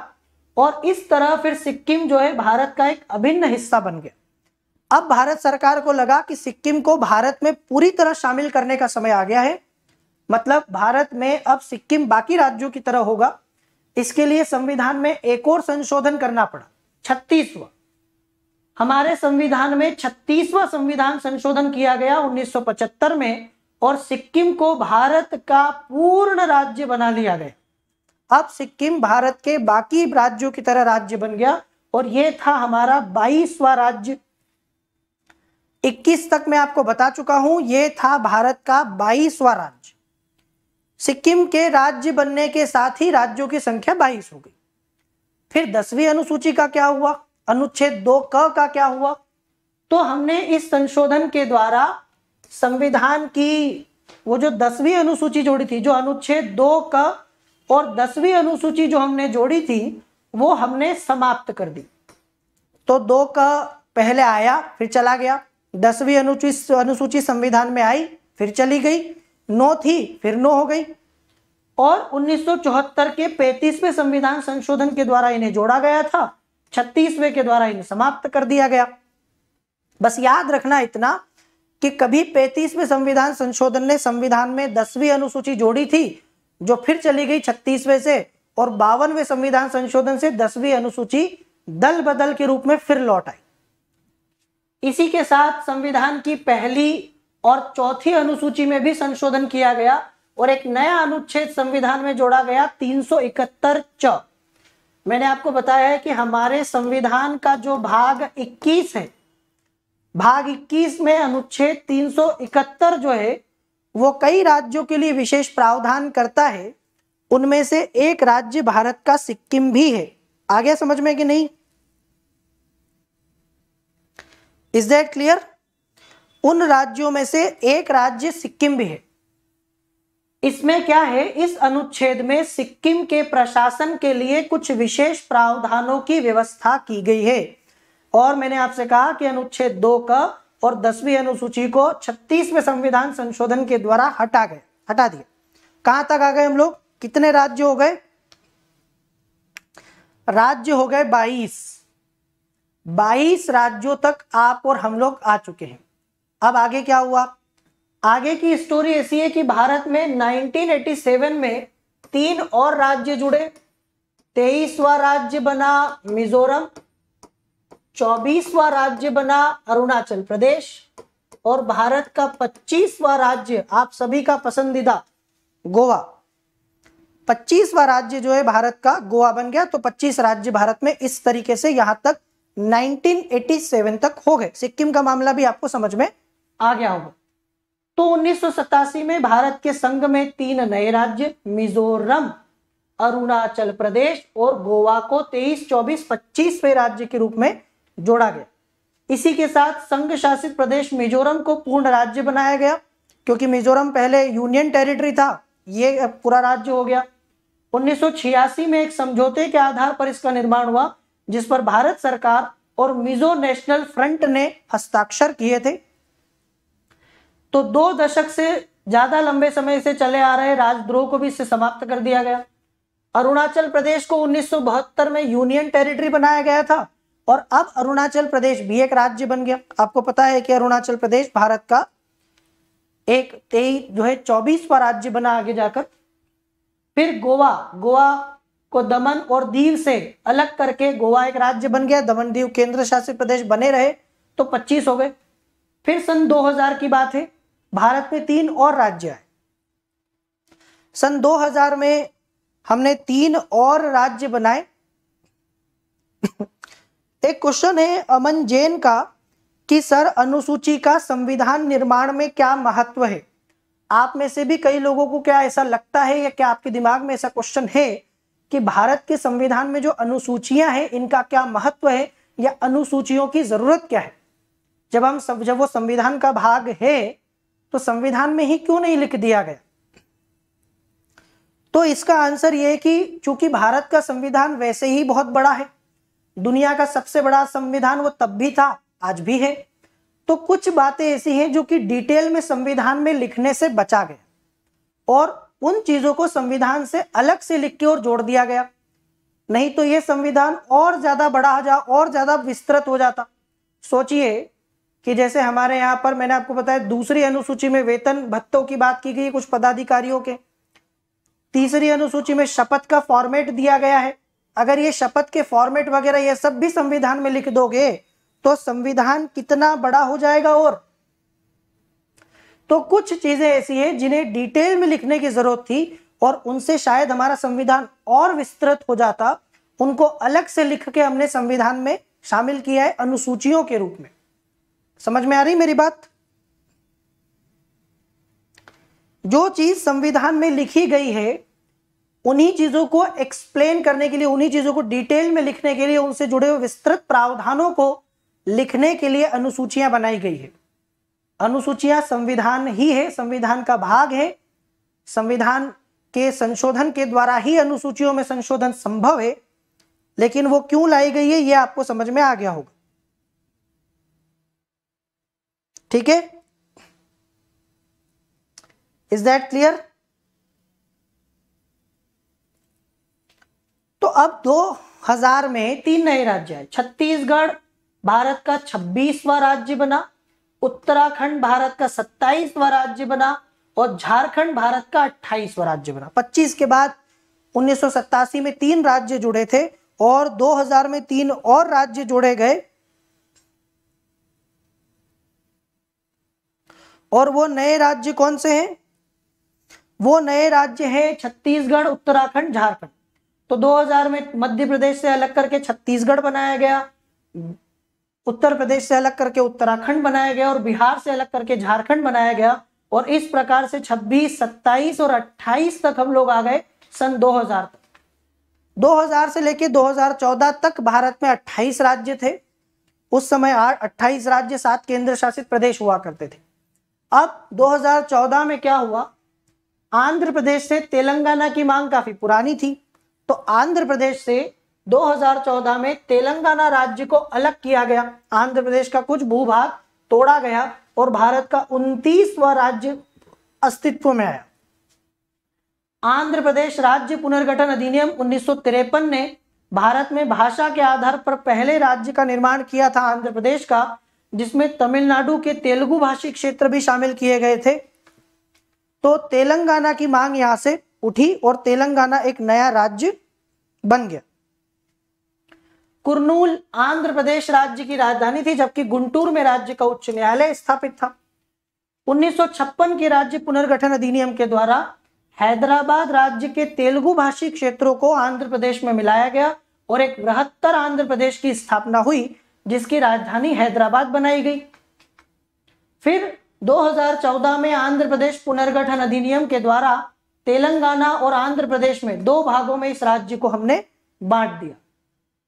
और इस तरह फिर सिक्किम जो है भारत का एक अभिन्न हिस्सा बन गया अब भारत सरकार को लगा कि सिक्किम को भारत में पूरी तरह शामिल करने का समय आ गया है मतलब भारत में अब सिक्किम बाकी राज्यों की तरह होगा इसके लिए संविधान में एक और संशोधन करना पड़ा छत्तीसवा हमारे संविधान में छत्तीसवां संविधान संशोधन किया गया 1975 में और सिक्किम को भारत का पूर्ण राज्य बना लिया गया अब सिक्किम भारत के बाकी राज्यों की तरह राज्य बन गया और यह था हमारा बाईसवा राज्य 21 तक मैं आपको बता चुका हूं यह था भारत का बाईसवा राज्य सिक्किम के राज्य बनने के साथ ही राज्यों की संख्या बाईस हो गई फिर दसवीं अनुसूची का क्या हुआ अनुच्छेद दो क का क्या हुआ तो हमने इस संशोधन के द्वारा संविधान की वो जो दसवीं अनुसूची जोड़ी थी जो अनुच्छेद दो क और दसवीं अनुसूची जो हमने जोड़ी थी वो हमने समाप्त कर दी तो दो क पहले आया फिर चला गया दसवीं अनुसूची अनुसूची संविधान में आई फिर चली गई नौ थी फिर नौ हो गई और 1974 के 35वें संविधान संशोधन के द्वारा इन्हें जोड़ा गया था छत्तीसवें के द्वारा इन्हें समाप्त कर दिया गया बस याद रखना इतना कि कभी पैंतीसवें संविधान संशोधन ने संविधान में दसवीं अनुसूची जोड़ी थी जो फिर चली गई छत्तीसवें से और बावनवे संविधान संशोधन से दसवीं अनुसूची दल बदल के रूप में फिर लौट आई इसी के साथ संविधान की पहली और चौथी अनुसूची में भी संशोधन किया गया और एक नया अनुच्छेद संविधान में जोड़ा गया तीन सौ मैंने आपको बताया है कि हमारे संविधान का जो भाग 21 है भाग 21 में अनुच्छेद 371 जो है वो कई राज्यों के लिए विशेष प्रावधान करता है उनमें से एक राज्य भारत का सिक्किम भी है आ गया समझ में कि नहीं इज दैट क्लियर उन राज्यों में से एक राज्य सिक्किम भी है इसमें क्या है इस अनुच्छेद में सिक्किम के प्रशासन के लिए कुछ विशेष प्रावधानों की व्यवस्था की गई है और मैंने आपसे कहा कि अनुच्छेद दो का और दसवीं अनुसूची को छत्तीसवें संविधान संशोधन के द्वारा हटा गए हटा दिया कहां तक आ गए हम लोग कितने राज्य हो गए राज्य हो गए बाईस बाईस राज्यों तक आप और हम लोग आ चुके हैं अब आगे क्या हुआ आगे की स्टोरी ऐसी है कि भारत में 1987 में तीन और राज्य जुड़े तेईसवा राज्य बना मिजोरम चौबीसवा राज्य बना अरुणाचल प्रदेश और भारत का पच्चीसवा राज्य आप सभी का पसंदीदा गोवा पच्चीसवा राज्य जो है भारत का गोवा बन गया तो पच्चीस राज्य भारत में इस तरीके से यहां तक 1987 तक हो गए सिक्किम का मामला भी आपको समझ में आ गया होगा तो उन्नीस में भारत के संघ में तीन नए राज्य मिजोरम अरुणाचल प्रदेश और गोवा को 23, 24, पच्चीस राज्य के रूप में जोड़ा गया इसी के साथ संघ शासित प्रदेश मिजोरम को पूर्ण राज्य बनाया गया क्योंकि मिजोरम पहले यूनियन टेरिटरी था ये पूरा राज्य हो गया 1986 में एक समझौते के आधार पर इसका निर्माण हुआ जिस पर भारत सरकार और मिजो नेशनल फ्रंट ने हस्ताक्षर किए थे तो दो दशक से ज़्यादा लंबे समय से चले आ रहे राजद्रोह को भी इससे समाप्त कर दिया गया अरुणाचल प्रदेश को उन्नीस में यूनियन टेरिटरी बनाया गया था और अब अरुणाचल प्रदेश भी एक राज्य बन गया आपको पता है कि अरुणाचल प्रदेश भारत का एक तेईस जो है चौबीसवा राज्य बना आगे जाकर फिर गोवा गोवा को दमन और दीव से अलग करके गोवा एक राज्य बन गया दमन दीव केंद्र शासित प्रदेश बने रहे तो 25 हो गए फिर सन 2000 की बात है भारत में तीन और राज्य आए सन 2000 में हमने तीन और राज्य बनाए एक क्वेश्चन है अमन जैन का कि सर अनुसूची का संविधान निर्माण में क्या महत्व है आप में से भी कई लोगों को क्या ऐसा लगता है या क्या आपके दिमाग में ऐसा क्वेश्चन है कि भारत के संविधान में जो अनुसूचियां हैं इनका क्या महत्व है या अनुसूचियों की जरूरत क्या है जब हम सब जब वो संविधान का भाग है तो संविधान में ही क्यों नहीं लिख दिया गया तो इसका आंसर यह कि चूंकि भारत का संविधान वैसे ही बहुत बड़ा है दुनिया का सबसे बड़ा संविधान वो तब भी था आज भी है तो कुछ बातें ऐसी हैं जो कि डिटेल में संविधान में लिखने से बचा गया और उन चीजों को संविधान से अलग से लिख के और जोड़ दिया गया नहीं तो यह संविधान और ज्यादा बड़ा जा और ज्यादा विस्तृत हो जाता सोचिए कि जैसे हमारे यहाँ पर मैंने आपको बताया दूसरी अनुसूची में वेतन भत्तों की बात की गई कुछ पदाधिकारियों के तीसरी अनुसूची में शपथ का फॉर्मेट दिया गया है अगर ये शपथ के फॉर्मेट वगैरह ये सब भी संविधान में लिख दोगे तो संविधान कितना बड़ा हो जाएगा और तो कुछ चीजें ऐसी हैं जिन्हें डिटेल में लिखने की जरूरत थी और उनसे शायद हमारा संविधान और विस्तृत हो जाता उनको अलग से लिख के हमने संविधान में शामिल किया है अनुसूचियों के रूप में समझ में आ रही मेरी बात जो चीज संविधान में लिखी गई है उन्हीं चीजों को एक्सप्लेन करने के लिए उन्हीं चीजों को डिटेल में लिखने के लिए उनसे जुड़े हुए विस्तृत प्रावधानों को लिखने के लिए अनुसूचियां बनाई गई है अनुसूचियां संविधान ही है संविधान का भाग है संविधान के संशोधन के द्वारा ही अनुसूचियों में संशोधन संभव है लेकिन वो क्यों लाई गई है यह आपको समझ में आ गया होगा ठीक है इज दैट क्लियर तो अब दो हजार में तीन नए राज्य है छत्तीसगढ़ भारत का छब्बीसवा राज्य बना उत्तराखंड भारत का सत्ताईसवा राज्य बना और झारखंड भारत का अट्ठाईसवा राज्य बना 25 के बाद उन्नीस में तीन राज्य जुड़े थे और 2000 में तीन और राज्य जोड़े गए और वो नए राज्य कौन से हैं वो नए राज्य हैं छत्तीसगढ़ उत्तराखंड झारखंड तो 2000 में मध्य प्रदेश से अलग करके छत्तीसगढ़ बनाया गया उत्तर प्रदेश से अलग करके उत्तराखंड बनाया गया और बिहार से अलग करके झारखंड बनाया गया और इस प्रकार से 26, 27 और 28 तक हम लोग आ गए सन 2000 तक 2000 से लेके 2014 तक भारत में 28 राज्य थे उस समय 28 राज्य सात केंद्र शासित प्रदेश हुआ करते थे अब 2014 में क्या हुआ आंध्र प्रदेश से तेलंगाना की मांग काफी पुरानी थी तो आंध्र प्रदेश से 2014 में तेलंगाना राज्य को अलग किया गया आंध्र प्रदेश का कुछ भूभाग तोड़ा गया और भारत का उनतीसवा राज्य अस्तित्व में आया आंध्र प्रदेश राज्य पुनर्गठन अधिनियम उन्नीस ने भारत में भाषा के आधार पर पहले राज्य का निर्माण किया था आंध्र प्रदेश का जिसमें तमिलनाडु के तेलुगु भाषी क्षेत्र भी शामिल किए गए थे तो तेलंगाना की मांग यहाँ से उठी और तेलंगाना एक नया राज्य बन गया कुरनूल आंध्र प्रदेश राज्य की राजधानी थी जबकि गुंटूर में राज्य का उच्च न्यायालय स्थापित था 1956 के राज्य पुनर्गठन अधिनियम के द्वारा हैदराबाद राज्य के तेलुगु भाषी क्षेत्रों को आंध्र प्रदेश में मिलाया गया और एक बृहत्तर आंध्र प्रदेश की स्थापना हुई जिसकी राजधानी हैदराबाद बनाई गई फिर 2014 में आंध्र प्रदेश पुनर्गठन अधिनियम के द्वारा तेलंगाना और आंध्र प्रदेश में दो भागों में इस राज्य को हमने बांट दिया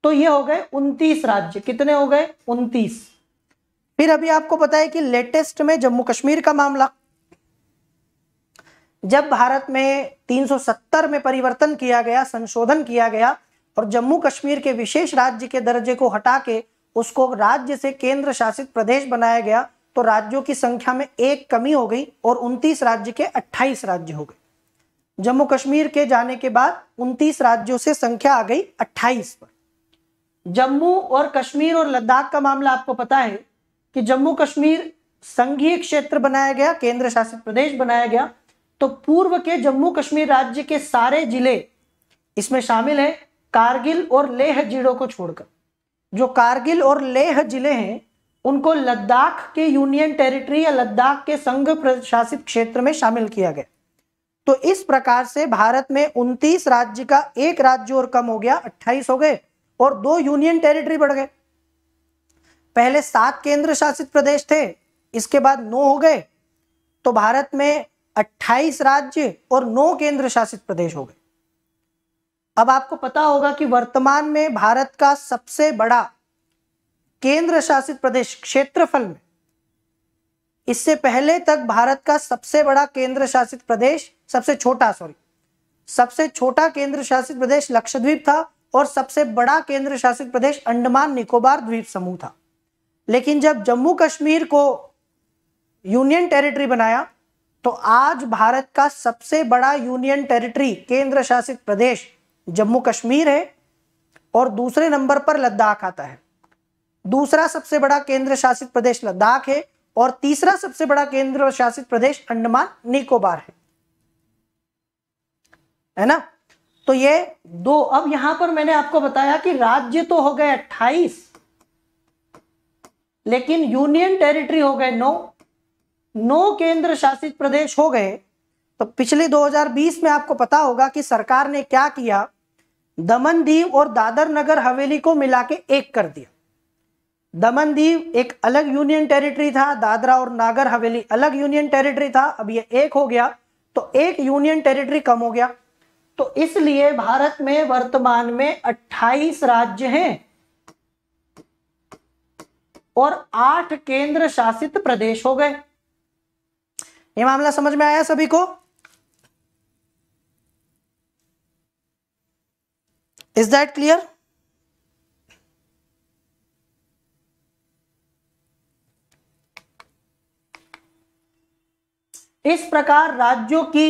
तो ये हो गए 29 राज्य कितने हो गए 29 फिर अभी आपको पता है कि लेटेस्ट में जम्मू कश्मीर का मामला जब भारत में 370 में परिवर्तन किया गया संशोधन किया गया और जम्मू कश्मीर के विशेष राज्य के दर्जे को हटा के उसको राज्य से केंद्र शासित प्रदेश बनाया गया तो राज्यों की संख्या में एक कमी हो गई और उनतीस राज्य के अट्ठाईस राज्य हो गए जम्मू कश्मीर के जाने के बाद उनतीस राज्यों से संख्या आ गई अट्ठाईस पर जम्मू और कश्मीर और लद्दाख का मामला आपको पता है कि जम्मू कश्मीर संघीय क्षेत्र बनाया गया केंद्र शासित प्रदेश बनाया गया तो पूर्व के जम्मू कश्मीर राज्य के सारे जिले इसमें शामिल है कारगिल और लेह जिलों को छोड़कर जो कारगिल और लेह जिले हैं उनको लद्दाख के यूनियन टेरिटरी या लद्दाख के संघ प्रशासित क्षेत्र में शामिल किया गया तो इस प्रकार से भारत में 29 राज्य का एक राज्य और कम हो गया 28 हो गए और दो यूनियन टेरिटरी बढ़ गए पहले सात केंद्र शासित प्रदेश थे इसके बाद नौ हो गए तो भारत में 28 राज्य और नौ केंद्र शासित प्रदेश हो गए अब आपको पता होगा कि वर्तमान में भारत का सबसे बड़ा केंद्र शासित प्रदेश क्षेत्रफल में इससे पहले तक भारत का सबसे बड़ा केंद्र शासित प्रदेश सबसे छोटा सॉरी सबसे छोटा केंद्र शासित प्रदेश लक्षद्वीप था और सबसे बड़ा केंद्र शासित प्रदेश अंडमान निकोबार द्वीप समूह था लेकिन जब जम्मू कश्मीर को यूनियन टेरिटरी बनाया तो आज भारत का सबसे बड़ा यूनियन टेरिटरी केंद्र शासित प्रदेश जम्मू कश्मीर है और दूसरे नंबर पर लद्दाख आता है दूसरा सबसे बड़ा केंद्र शासित प्रदेश लद्दाख है और तीसरा सबसे बड़ा केंद्र शासित प्रदेश अंडमान निकोबार है है ना तो ये दो अब यहां पर मैंने आपको बताया कि राज्य तो हो गए 28 लेकिन यूनियन टेरिटरी हो गए नौ नौ केंद्र शासित प्रदेश हो गए तो पिछले 2020 में आपको पता होगा कि सरकार ने क्या किया दमन दीव और दादर नगर हवेली को मिला के एक कर दिया दमन दीव एक अलग यूनियन टेरिटरी था दादरा और नागर हवेली अलग यूनियन टेरिटरी था अब ये एक हो गया तो एक यूनियन टेरिटरी कम हो गया तो इसलिए भारत में वर्तमान में 28 राज्य हैं और आठ केंद्र शासित प्रदेश हो गए ये मामला समझ में आया सभी को इज दैट क्लियर इस प्रकार राज्यों की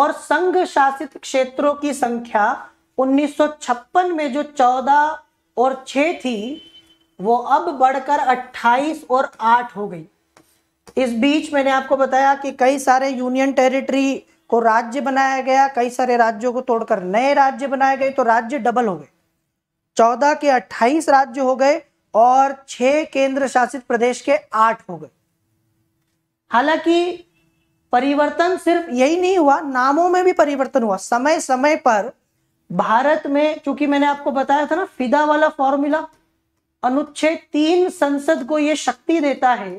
और संघ शासित क्षेत्रों की संख्या 1956 में जो 14 और 6 थी वो अब बढ़कर 28 और 8 हो गई इस बीच मैंने आपको बताया कि कई सारे यूनियन टेरिटरी को राज्य बनाया गया कई सारे राज्यों को तोड़कर नए राज्य बनाए गए तो राज्य डबल हो गए चौदह के अट्ठाईस राज्य हो गए और छह केंद्र शासित प्रदेश के आठ हो गए हालांकि परिवर्तन सिर्फ यही नहीं हुआ नामों में भी परिवर्तन हुआ समय समय पर भारत में चूंकि मैंने आपको बताया था ना फिदा वाला फॉर्मूला अनुच्छेद तीन संसद को यह शक्ति देता है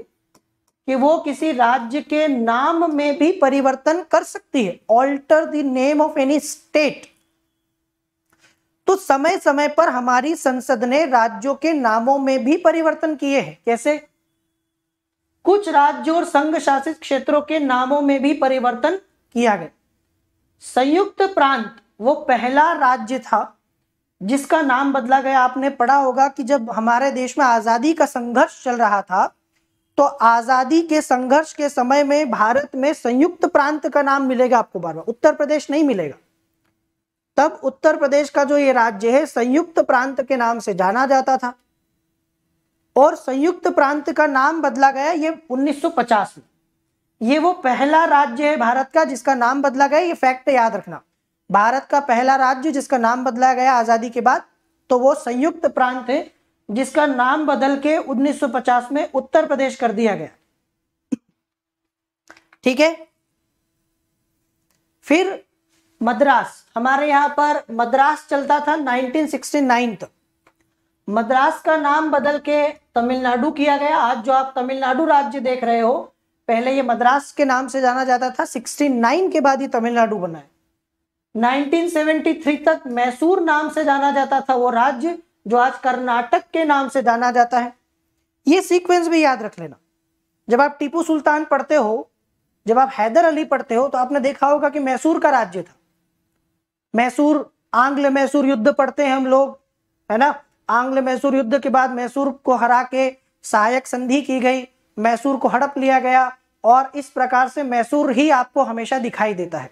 कि वो किसी राज्य के नाम में भी परिवर्तन कर सकती है alter the name of any state तो समय समय पर हमारी संसद ने राज्यों के नामों में भी परिवर्तन किए हैं कैसे कुछ राज्यों और संघ शासित क्षेत्रों के नामों में भी परिवर्तन किया गया संयुक्त प्रांत वो पहला राज्य था जिसका नाम बदला गया आपने पढ़ा होगा कि जब हमारे देश में आजादी का संघर्ष चल रहा था तो आजादी के संघर्ष के समय में भारत में संयुक्त प्रांत का नाम मिलेगा आपको बार बार उत्तर प्रदेश नहीं मिलेगा तब उत्तर प्रदेश का जो ये राज्य है संयुक्त प्रांत के नाम से जाना जाता था और संयुक्त प्रांत का नाम बदला गया ये 1950 में ये वो पहला राज्य है भारत का जिसका नाम बदला गया ये फैक्ट याद रखना भारत का पहला राज्य जिसका नाम बदला गया आजादी के बाद तो वो संयुक्त प्रांत है जिसका नाम बदल के 1950 में उत्तर प्रदेश कर दिया गया ठीक है फिर मद्रास हमारे यहां पर मद्रास चलता था 1969 तक मद्रास का नाम बदल के तमिलनाडु किया गया आज जो आप तमिलनाडु राज्य देख रहे हो पहले ये मद्रास के नाम से जाना जाता था 69 के बाद ही तमिलनाडु बना है 1973 तक मैसूर नाम से जाना जाता था वो राज्य जो आज कर्नाटक के नाम से जाना जाता है ये सीक्वेंस भी याद रख लेना जब आप टीपू सुल्तान पढ़ते हो जब आप हैदर अली पढ़ते हो तो आपने देखा होगा कि मैसूर का राज्य था मैसूर आंग्ल मैसूर युद्ध पढ़ते हैं हम लोग है ना आंग्ल मैसूर युद्ध के बाद मैसूर को हरा के सहायक संधि की गई मैसूर को हड़प लिया गया और इस प्रकार से मैसूर ही आपको हमेशा दिखाई देता है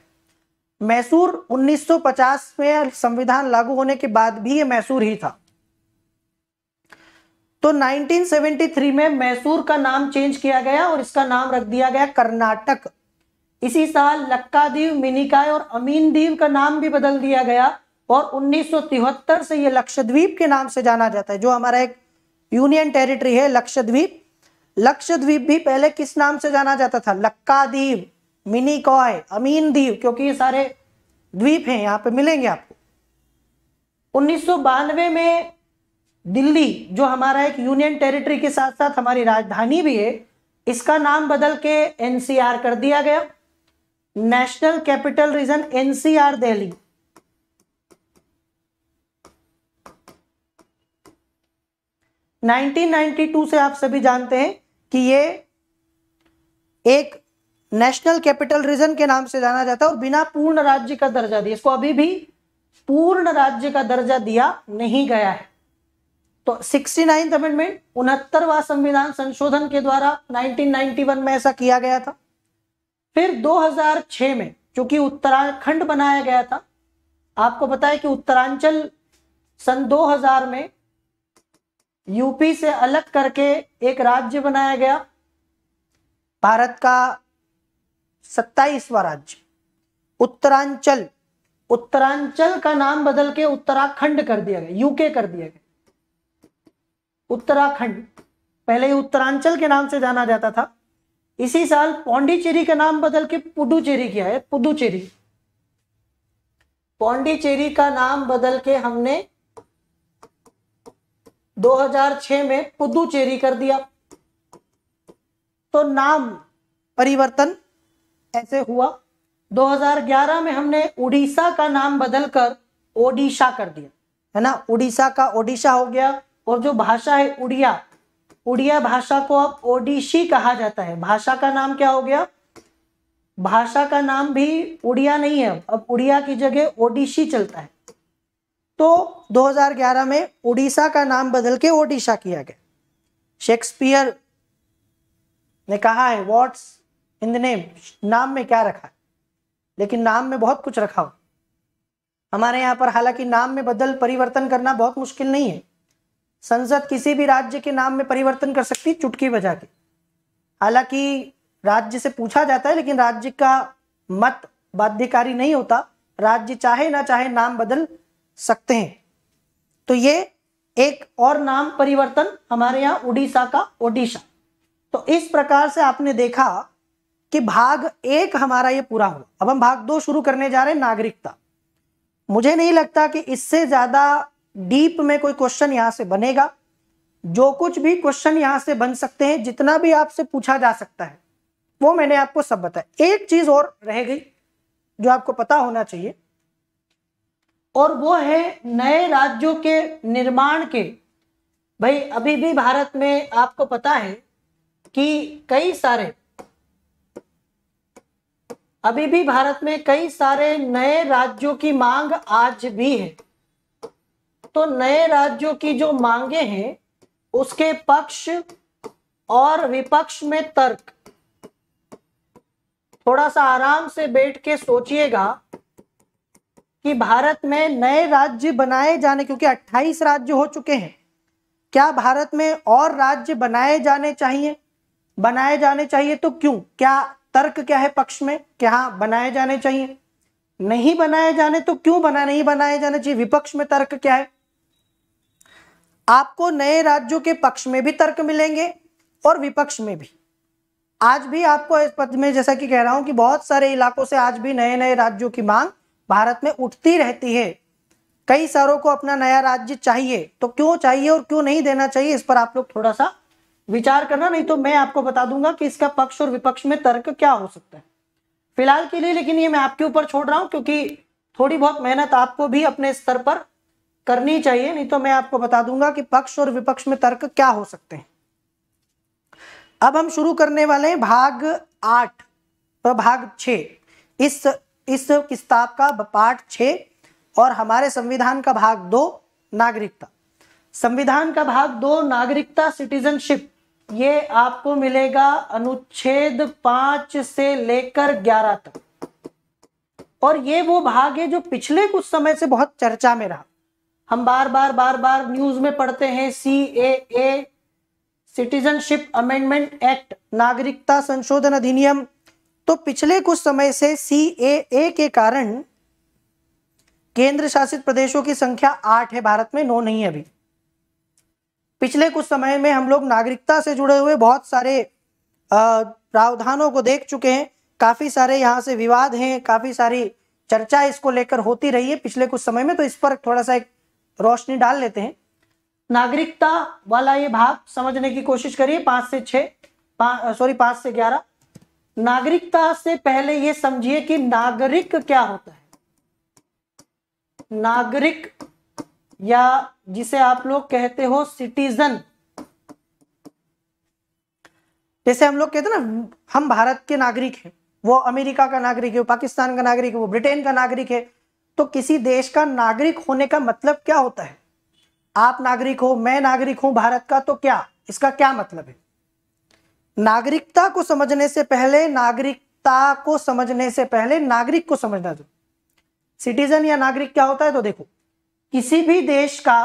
मैसूर 1950 में संविधान लागू होने के बाद भी ये मैसूर ही था तो 1973 में मैसूर का नाम चेंज किया गया और इसका नाम रख दिया गया कर्नाटक इसी साल लक्कादीव मिनिकाय और अमीन दीव का नाम भी बदल दिया गया और उन्नीस से यह लक्षद्वीप के नाम से जाना जाता है जो हमारा एक यूनियन टेरिटरी है लक्षद्वीप लक्षद्वीप भी पहले किस नाम से जाना जाता था लक्कादीप मिनिकॉय अमीन दीव क्योंकि ये सारे द्वीप हैं यहाँ पे मिलेंगे आपको उन्नीस में दिल्ली जो हमारा एक यूनियन टेरिटरी के साथ साथ हमारी राजधानी भी है इसका नाम बदल के एनसीआर कर दिया गया national capital region NCR Delhi nineteen ninety two से आप सभी जानते हैं कि ये एक नेशनल कैपिटल रीजन के नाम से जाना जाता है और बिना पूर्ण राज्य का दर्जा दिया इसको अभी भी पूर्ण राज्य का दर्जा दिया नहीं गया है तो सिक्सटी नाइन्थ अमेंडमेंट उनहत्तरवा संविधान संशोधन के द्वारा 1991 में ऐसा किया गया था फिर 2006 में चूंकि उत्तराखंड बनाया गया था आपको पता है कि उत्तरांचल सन 2000 में यूपी से अलग करके एक राज्य बनाया गया भारत का सत्ताईसवा राज्य उत्तरांचल उत्तरांचल का नाम बदल के उत्तराखंड कर दिया गया यूके कर दिया गया उत्तराखंड पहले उत्तरांचल के नाम से जाना जाता था इसी साल पौंडीचेरी का नाम बदल के पुडुचेरी किया है पुडुचेरी पौंडीचेरी का नाम बदल के हमने 2006 में पुदुचेरी कर दिया तो नाम परिवर्तन ऐसे हुआ 2011 में हमने उड़ीसा का नाम बदलकर ओडिशा कर दिया है ना उड़ीसा का ओडिशा हो गया और जो भाषा है उड़िया उड़िया भाषा को अब ओडिशी कहा जाता है भाषा का नाम क्या हो गया भाषा का नाम भी उड़िया नहीं है अब उड़िया की जगह ओडिशी चलता है तो 2011 में उड़ीसा का नाम बदल के ओडिशा किया गया शेक्सपियर ने कहा है व्हाट्स इन द नेम नाम में क्या रखा है लेकिन नाम में बहुत कुछ रखा हो हमारे यहाँ पर हालांकि नाम में बदल परिवर्तन करना बहुत मुश्किल नहीं है संसद किसी भी राज्य के नाम में परिवर्तन कर सकती है चुटकी बजा के हालांकि राज्य से पूछा जाता है लेकिन राज्य का मत बाध्यकारी नहीं होता राज्य चाहे ना चाहे नाम बदल सकते हैं तो ये एक और नाम परिवर्तन हमारे यहाँ उड़ीसा का ओडिशा तो इस प्रकार से आपने देखा कि भाग एक हमारा ये पूरा हुआ अब हम भाग दो शुरू करने जा रहे हैं नागरिकता मुझे नहीं लगता कि इससे ज़्यादा डीप में कोई क्वेश्चन यहां से बनेगा जो कुछ भी क्वेश्चन यहां से बन सकते हैं जितना भी आपसे पूछा जा सकता है वो मैंने आपको सब बताया एक चीज और रह गई जो आपको पता होना चाहिए और वो है नए राज्यों के निर्माण के भाई अभी भी भारत में आपको पता है कि कई सारे अभी भी भारत में कई सारे नए राज्यों की मांग आज भी है तो नए राज्यों की जो मांगे हैं उसके पक्ष और विपक्ष में तर्क थोड़ा सा आराम से बैठ के सोचिएगा कि भारत में नए राज्य बनाए जाने क्योंकि 28 राज्य हो चुके हैं क्या भारत में और राज्य बनाए जाने चाहिए बनाए जाने चाहिए तो क्यों क्या तर्क क्या है पक्ष में क्या हाँ बनाए जाने चाहिए नहीं बनाए जाने तो क्यों बना नहीं बनाए जाने चाहिए विपक्ष में तर्क क्या है आपको नए राज्यों के पक्ष में भी तर्क मिलेंगे और विपक्ष में भी आज भी आपको इस पद में जैसा कि कह रहा हूं कि बहुत सारे इलाकों से आज भी नए नए राज्यों की मांग भारत में उठती रहती है कई सारों को अपना नया राज्य चाहिए तो क्यों चाहिए और क्यों नहीं देना चाहिए इस पर आप लोग थोड़ा सा विचार करना नहीं तो मैं आपको बता दूंगा कि इसका पक्ष और विपक्ष में तर्क क्या हो सकता है फिलहाल के लिए लेकिन ये मैं आपके ऊपर छोड़ रहा हूँ क्योंकि थोड़ी बहुत मेहनत आपको भी अपने स्तर पर करनी चाहिए नहीं तो मैं आपको बता दूंगा कि पक्ष और विपक्ष में तर्क क्या हो सकते हैं अब हम शुरू करने वाले हैं भाग आठ भाग छ इस इस किताब का पाठ छ और हमारे संविधान का भाग दो नागरिकता संविधान का भाग दो नागरिकता सिटीजनशिप ये आपको मिलेगा अनुच्छेद पांच से लेकर ग्यारह तक और ये वो भाग है जो पिछले कुछ समय से बहुत चर्चा में रहा हम बार बार बार बार न्यूज में पढ़ते हैं C A A citizenship amendment act नागरिकता संशोधन अधिनियम तो पिछले कुछ समय से सी ए ए के कारण केंद्र शासित प्रदेशों की संख्या आठ है भारत में नौ नहीं है अभी पिछले कुछ समय में हम लोग नागरिकता से जुड़े हुए बहुत सारे प्रावधानों को देख चुके हैं काफी सारे यहाँ से विवाद हैं काफी सारी चर्चा इसको लेकर होती रही है पिछले कुछ समय में तो इस पर थोड़ा सा एक रोशनी डाल लेते हैं नागरिकता वाला ये भाग समझने की कोशिश करिए पांच से छह पा, सॉरी पांच से ग्यारह नागरिकता से पहले ये समझिए कि नागरिक क्या होता है नागरिक या जिसे आप लोग कहते हो सिटीजन जैसे हम लोग कहते हैं ना हम भारत के नागरिक हैं वो अमेरिका का नागरिक है वो पाकिस्तान का नागरिक है वो ब्रिटेन का नागरिक है तो किसी देश का नागरिक होने का मतलब क्या होता है आप नागरिक हो मैं नागरिक हूं भारत का तो क्या इसका क्या मतलब है नागरिकता को समझने से पहले नागरिकता को समझने से पहले नागरिक को समझना जो सिटीजन या नागरिक क्या होता है तो देखो किसी भी देश का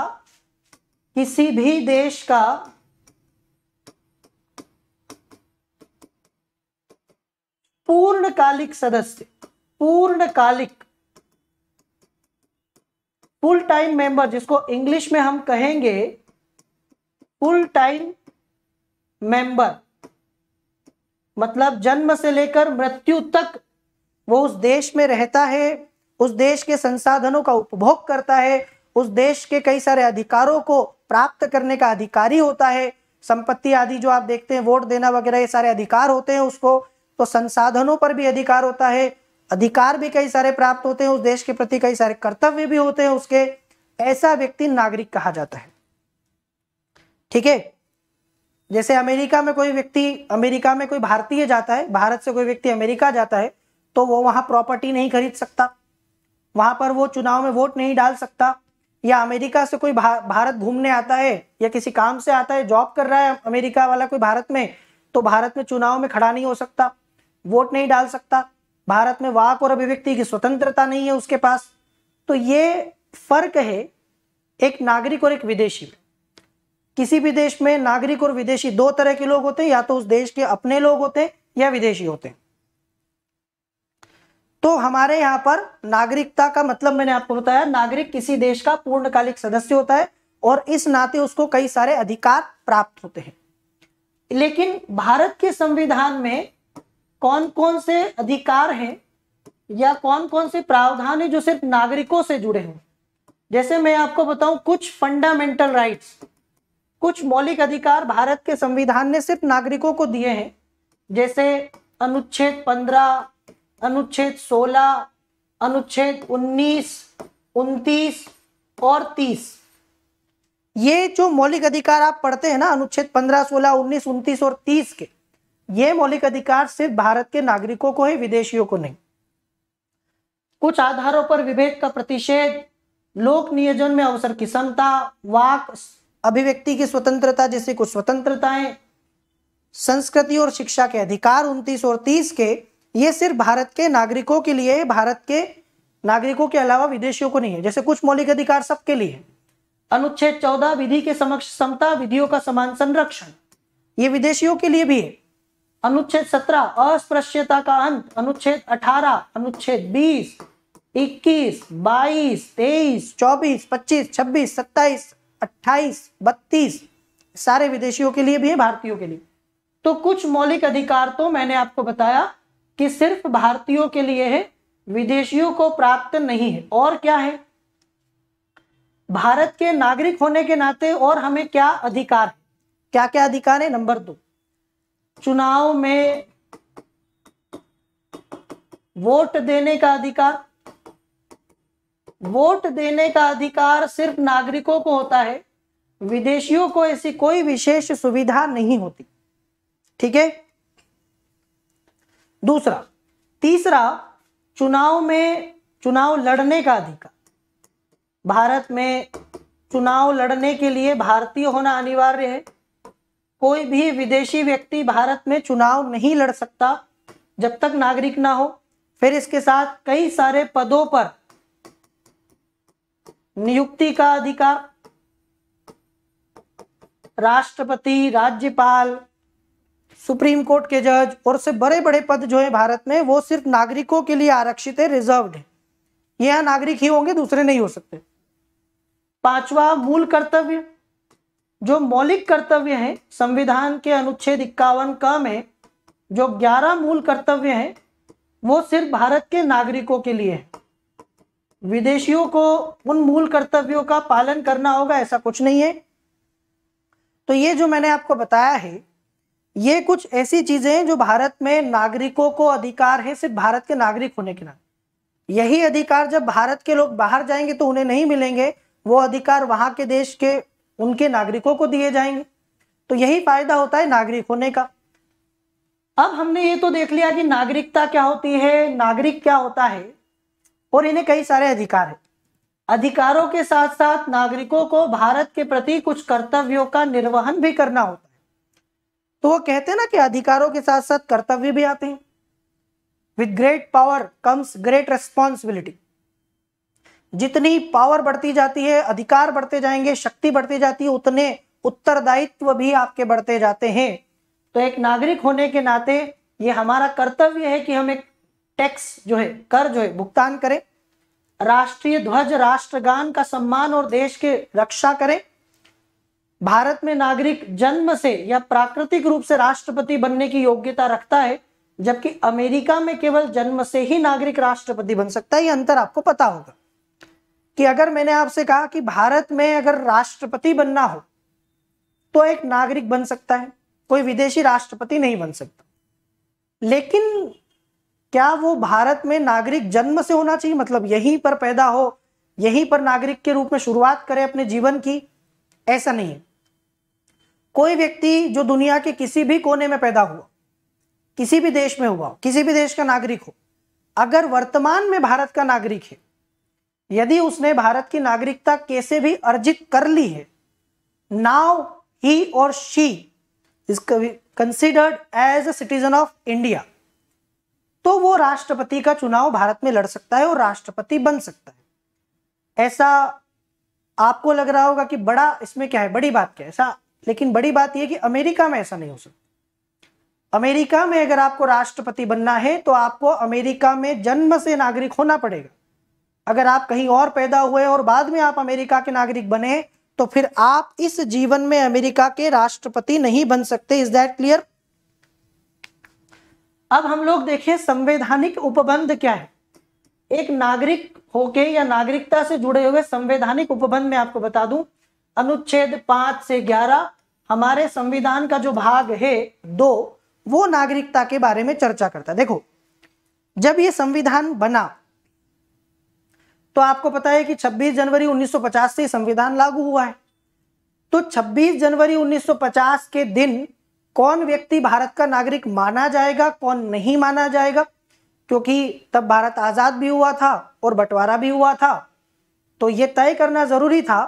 किसी भी देश का पूर्णकालिक सदस्य पूर्णकालिक फुल टाइम मेंबर जिसको इंग्लिश में हम कहेंगे फुल टाइम मेंबर मतलब जन्म से लेकर मृत्यु तक वो उस देश में रहता है उस देश के संसाधनों का उपभोग करता है उस देश के कई सारे अधिकारों को प्राप्त करने का अधिकारी होता है संपत्ति आदि जो आप देखते हैं वोट देना वगैरह ये सारे अधिकार होते हैं उसको तो संसाधनों पर भी अधिकार होता है अधिकार भी कई सारे प्राप्त होते हैं उस देश के प्रति कई सारे कर्तव्य भी होते हैं उसके ऐसा व्यक्ति नागरिक कहा जाता है ठीक है जैसे अमेरिका में कोई व्यक्ति अमेरिका में कोई भारतीय जाता है भारत से कोई व्यक्ति अमेरिका जाता है तो वो वहां प्रॉपर्टी नहीं खरीद सकता वहां पर वो चुनाव में वोट नहीं डाल सकता या अमेरिका से कोई भा, भारत घूमने आता है या किसी काम से आता है जॉब कर रहा है अमेरिका वाला कोई भारत में तो भारत में चुनाव में खड़ा नहीं हो सकता वोट नहीं डाल सकता भारत में वाक और अभिव्यक्ति की स्वतंत्रता नहीं है उसके पास तो ये फर्क है एक नागरिक और एक विदेशी किसी भी देश में नागरिक और विदेशी दो तरह के लोग होते हैं या तो उस देश के अपने लोग होते हैं या विदेशी होते हैं तो हमारे यहां पर नागरिकता का मतलब मैंने आपको बताया नागरिक किसी देश का पूर्णकालिक सदस्य होता है और इस नाते उसको कई सारे अधिकार प्राप्त होते हैं लेकिन भारत के संविधान में कौन कौन से अधिकार हैं या कौन कौन से प्रावधान है जो सिर्फ नागरिकों से जुड़े हैं जैसे मैं आपको बताऊं कुछ फंडामेंटल राइट्स कुछ मौलिक अधिकार भारत के संविधान ने सिर्फ नागरिकों को दिए हैं जैसे अनुच्छेद 15, अनुच्छेद 16, अनुच्छेद 19, 29 और 30 ये जो मौलिक अधिकार आप पढ़ते हैं ना अनुच्छेद 15, 16, 19, 29 और 30 के ये मौलिक अधिकार सिर्फ भारत के नागरिकों को है विदेशियों को नहीं कुछ आधारों पर विभेद का प्रतिषेध लोक नियोजन में अवसर की समता वाक अभिव्यक्ति की स्वतंत्रता जैसी कुछ स्वतंत्रताएं संस्कृति और शिक्षा के अधिकार उनतीस और तीस के ये सिर्फ भारत के नागरिकों के लिए भारत के नागरिकों के अलावा विदेशियों को नहीं है जैसे कुछ मौलिक अधिकार सबके लिए अनुच्छेद चौदह विधि के समक्ष समता विधियों का समान संरक्षण ये विदेशियों के लिए भी है अनुच्छेद सत्रह अस्पृश्यता का अंत अनुच्छेद अठारह अनुच्छेद बीस इक्कीस बाईस तेईस चौबीस पच्चीस छब्बीस सत्ताईस अट्ठाईस बत्तीस सारे विदेशियों के लिए भी है भारतीयों के लिए तो कुछ मौलिक अधिकार तो मैंने आपको बताया कि सिर्फ भारतीयों के लिए है विदेशियों को प्राप्त नहीं है और क्या है भारत के नागरिक होने के नाते और हमें क्या अधिकार है क्या क्या अधिकार है नंबर दो चुनाव में वोट देने का अधिकार वोट देने का अधिकार सिर्फ नागरिकों को होता है विदेशियों को ऐसी कोई विशेष सुविधा नहीं होती ठीक है दूसरा तीसरा चुनाव में चुनाव लड़ने का अधिकार भारत में चुनाव लड़ने के लिए भारतीय होना अनिवार्य है कोई भी विदेशी व्यक्ति भारत में चुनाव नहीं लड़ सकता जब तक नागरिक ना हो फिर इसके साथ कई सारे पदों पर नियुक्ति का अधिकार राष्ट्रपति राज्यपाल सुप्रीम कोर्ट के जज और से बड़े बड़े पद जो है भारत में वो सिर्फ नागरिकों के लिए आरक्षित है रिजर्व है यह नागरिक ही होंगे दूसरे नहीं हो सकते पांचवा मूल कर्तव्य जो मौलिक कर्तव्य हैं संविधान के अनुच्छेद इक्यावन क में जो 11 मूल कर्तव्य हैं वो सिर्फ भारत के नागरिकों के लिए है विदेशियों को उन मूल कर्तव्यों का पालन करना होगा ऐसा कुछ नहीं है तो ये जो मैंने आपको बताया है ये कुछ ऐसी चीजें हैं जो भारत में नागरिकों को अधिकार है सिर्फ भारत के नागरिक होने के नाते यही अधिकार जब भारत के लोग बाहर जाएंगे तो उन्हें नहीं मिलेंगे वो अधिकार वहां के देश के उनके नागरिकों को दिए जाएंगे तो यही फायदा होता है नागरिक होने का अब हमने ये तो देख लिया कि नागरिकता क्या होती है नागरिक क्या होता है और इन्हें कई सारे अधिकार है अधिकारों के साथ साथ नागरिकों को भारत के प्रति कुछ कर्तव्यों का निर्वहन भी करना होता है तो वो कहते हैं ना कि अधिकारों के साथ साथ कर्तव्य भी आते हैं with great power comes great responsibility जितनी पावर बढ़ती जाती है अधिकार बढ़ते जाएंगे शक्ति बढ़ती जाती है उतने उत्तरदायित्व भी आपके बढ़ते जाते हैं तो एक नागरिक होने के नाते ये हमारा कर्तव्य है कि हम एक टैक्स जो है कर जो है भुगतान करें राष्ट्रीय ध्वज राष्ट्रगान का सम्मान और देश के रक्षा करें भारत में नागरिक जन्म से या प्राकृतिक रूप से राष्ट्रपति बनने की योग्यता रखता है जबकि अमेरिका में केवल जन्म से ही नागरिक राष्ट्रपति बन सकता है ये अंतर आपको पता होगा कि अगर मैंने आपसे कहा कि भारत में अगर राष्ट्रपति बनना हो तो एक नागरिक बन सकता है कोई विदेशी राष्ट्रपति नहीं बन सकता लेकिन क्या वो भारत में नागरिक जन्म से होना चाहिए मतलब यहीं पर पैदा हो यहीं पर नागरिक के रूप में शुरुआत करे अपने जीवन की ऐसा नहीं है कोई व्यक्ति जो दुनिया के किसी भी कोने में पैदा हुआ किसी भी देश में हुआ किसी भी देश का नागरिक हो अगर वर्तमान में भारत का नागरिक है यदि उसने भारत की नागरिकता कैसे भी अर्जित कर ली है नाउ ही और she is considered as a citizen of India तो वो राष्ट्रपति का चुनाव भारत में लड़ सकता है और राष्ट्रपति बन सकता है ऐसा आपको लग रहा होगा कि बड़ा इसमें क्या है बड़ी बात क्या है ऐसा लेकिन बड़ी बात यह कि अमेरिका में ऐसा नहीं हो सकता अमेरिका में अगर आपको राष्ट्रपति बनना है तो आपको अमेरिका में जन्म से नागरिक होना पड़ेगा अगर आप कहीं और पैदा हुए और बाद में आप अमेरिका के नागरिक बने तो फिर आप इस जीवन में अमेरिका के राष्ट्रपति नहीं बन सकते इज दैट क्लियर अब हम लोग देखें संवैधानिक उपबंध क्या है एक नागरिक होके या नागरिकता से जुड़े हुए संवैधानिक उपबंध में आपको बता दूं अनुच्छेद पांच से ग्यारह हमारे संविधान का जो भाग है दो वो नागरिकता के बारे में चर्चा करता है देखो जब ये संविधान बना तो आपको पता है कि 26 जनवरी 1950 से संविधान लागू हुआ है तो 26 जनवरी 1950 के दिन कौन व्यक्ति भारत का नागरिक माना जाएगा कौन नहीं माना जाएगा क्योंकि तब भारत आज़ाद भी हुआ था और बंटवारा भी हुआ था तो यह तय करना ज़रूरी था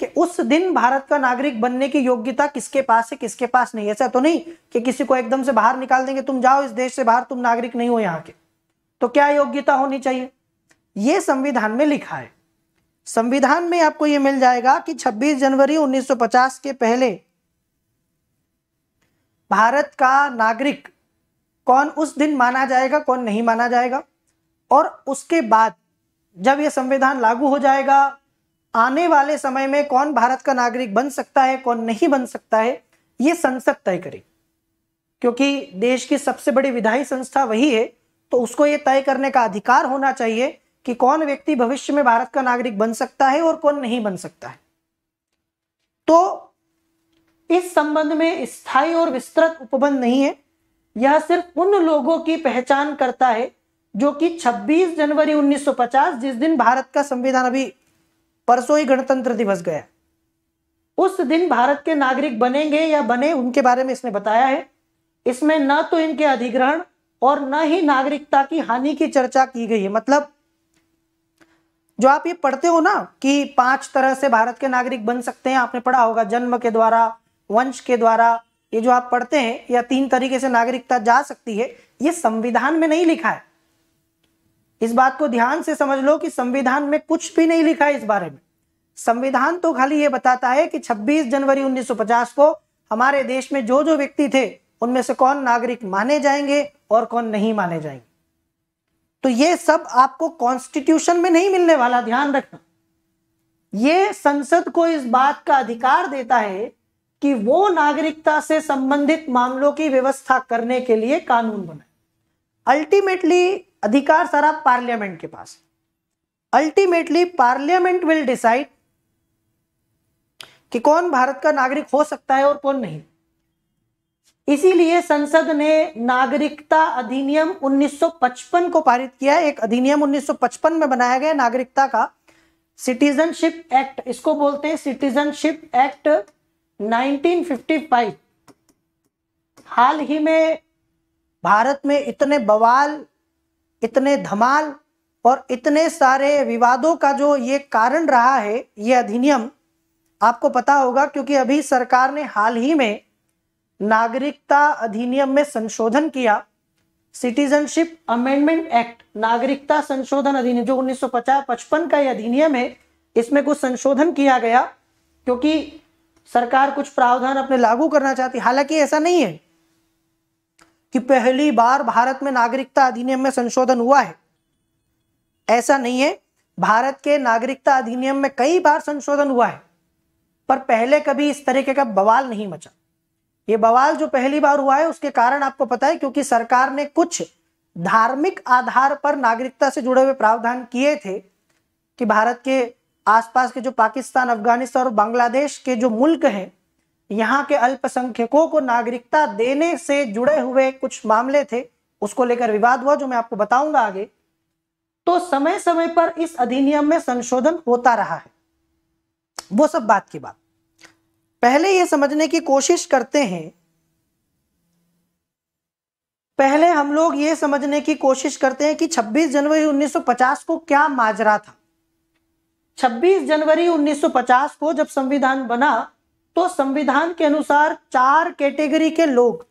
कि उस दिन भारत का नागरिक बनने की योग्यता किसके पास है किसके पास नहीं ऐसा तो नहीं कि किसी को एकदम से बाहर निकाल देंगे तुम जाओ इस देश से बाहर तुम नागरिक नहीं हो यहाँ के तो क्या योग्यता होनी चाहिए ये संविधान में लिखा है संविधान में आपको यह मिल जाएगा कि 26 जनवरी 1950 के पहले भारत का नागरिक कौन उस दिन माना जाएगा कौन नहीं माना जाएगा और उसके बाद जब यह संविधान लागू हो जाएगा आने वाले समय में कौन भारत का नागरिक बन सकता है कौन नहीं बन सकता है ये संसद तय करेगी क्योंकि देश की सबसे बड़ी विधायी संस्था वही है तो उसको यह तय करने का अधिकार होना चाहिए कि कौन व्यक्ति भविष्य में भारत का नागरिक बन सकता है और कौन नहीं बन सकता है तो इस संबंध में स्थायी और विस्तृत उपबंध नहीं है यह सिर्फ उन लोगों की पहचान करता है जो कि 26 जनवरी 1950 जिस दिन भारत का संविधान अभी परसों ही गणतंत्र दिवस गया उस दिन भारत के नागरिक बनेंगे या बने उनके बारे में इसने बताया है इसमें न तो इनके अधिग्रहण और न ही नागरिकता की हानि की चर्चा की गई है मतलब जो आप ये पढ़ते हो ना कि पांच तरह से भारत के नागरिक बन सकते हैं आपने पढ़ा होगा जन्म के द्वारा वंश के द्वारा ये जो आप पढ़ते हैं या तीन तरीके से नागरिकता जा सकती है ये संविधान में नहीं लिखा है इस बात को ध्यान से समझ लो कि संविधान में कुछ भी नहीं लिखा है इस बारे में संविधान तो खाली ये बताता है कि 26 जनवरी 1950 को हमारे देश में जो जो व्यक्ति थे उनमें से कौन नागरिक माने जाएंगे और कौन नहीं माने जाएंगे तो ये सब आपको कॉन्स्टिट्यूशन में नहीं मिलने वाला ध्यान रखना ये संसद को इस बात का अधिकार देता है कि वो नागरिकता से संबंधित मामलों की व्यवस्था करने के लिए कानून बनाए अल्टीमेटली अधिकार सारा पार्लियामेंट के पास है अल्टीमेटली पार्लियामेंट विल डिसाइड कि कौन भारत का नागरिक हो सकता है और कौन नहीं इसीलिए संसद ने नागरिकता अधिनियम 1955 को पारित किया एक अधिनियम 1955 में बनाया गया नागरिकता का सिटीजनशिप एक्ट इसको बोलते हैं सिटीजनशिप एक्ट 1955 हाल ही में भारत में इतने बवाल इतने धमाल और इतने सारे विवादों का जो ये कारण रहा है ये अधिनियम आपको पता होगा क्योंकि अभी सरकार ने हाल ही में नागरिकता अधिनियम में संशोधन किया सिटीजनशिप अमेंडमेंट एक्ट नागरिकता संशोधन अधिनियम जो उन्नीस 55 का यह अधिनियम है इसमें कुछ संशोधन किया गया क्योंकि सरकार कुछ प्रावधान अपने लागू करना चाहती हालांकि ऐसा नहीं है कि पहली बार भारत में नागरिकता अधिनियम में संशोधन हुआ है ऐसा नहीं है भारत के नागरिकता अधिनियम में कई बार संशोधन हुआ है पर पहले कभी इस तरीके का बवाल नहीं मचा ये बवाल जो पहली बार हुआ है उसके कारण आपको पता है क्योंकि सरकार ने कुछ धार्मिक आधार पर नागरिकता से जुड़े हुए प्रावधान किए थे कि भारत के आसपास के जो पाकिस्तान अफगानिस्तान और बांग्लादेश के जो मुल्क हैं यहाँ के अल्पसंख्यकों को नागरिकता देने से जुड़े हुए कुछ मामले थे उसको लेकर विवाद हुआ जो मैं आपको बताऊंगा आगे तो समय समय पर इस अधिनियम में संशोधन होता रहा है वो सब बात की बात पहले ये समझने की कोशिश करते हैं पहले हम लोग ये समझने की कोशिश करते हैं कि 26 जनवरी 1950 को क्या माजरा था 26 जनवरी 1950 को जब संविधान बना तो संविधान के अनुसार चार कैटेगरी के लोग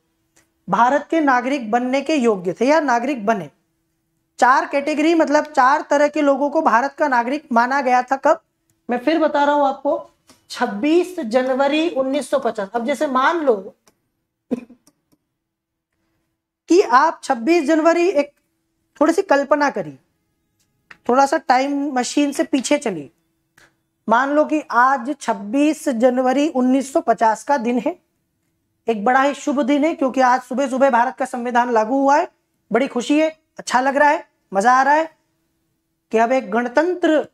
भारत के नागरिक बनने के योग्य थे या नागरिक बने चार कैटेगरी मतलब चार तरह के लोगों को भारत का नागरिक माना गया था कब मैं फिर बता रहा हूं आपको 26 जनवरी 1950 अब जैसे मान लो कि आप 26 जनवरी एक थोड़ी सी कल्पना करिए थोड़ा सा टाइम मशीन से पीछे चली मान लो कि आज 26 जनवरी 1950 का दिन है एक बड़ा ही शुभ दिन है क्योंकि आज सुबह सुबह भारत का संविधान लागू हुआ है बड़ी खुशी है अच्छा लग रहा है मजा आ रहा है कि अब एक गणतंत्र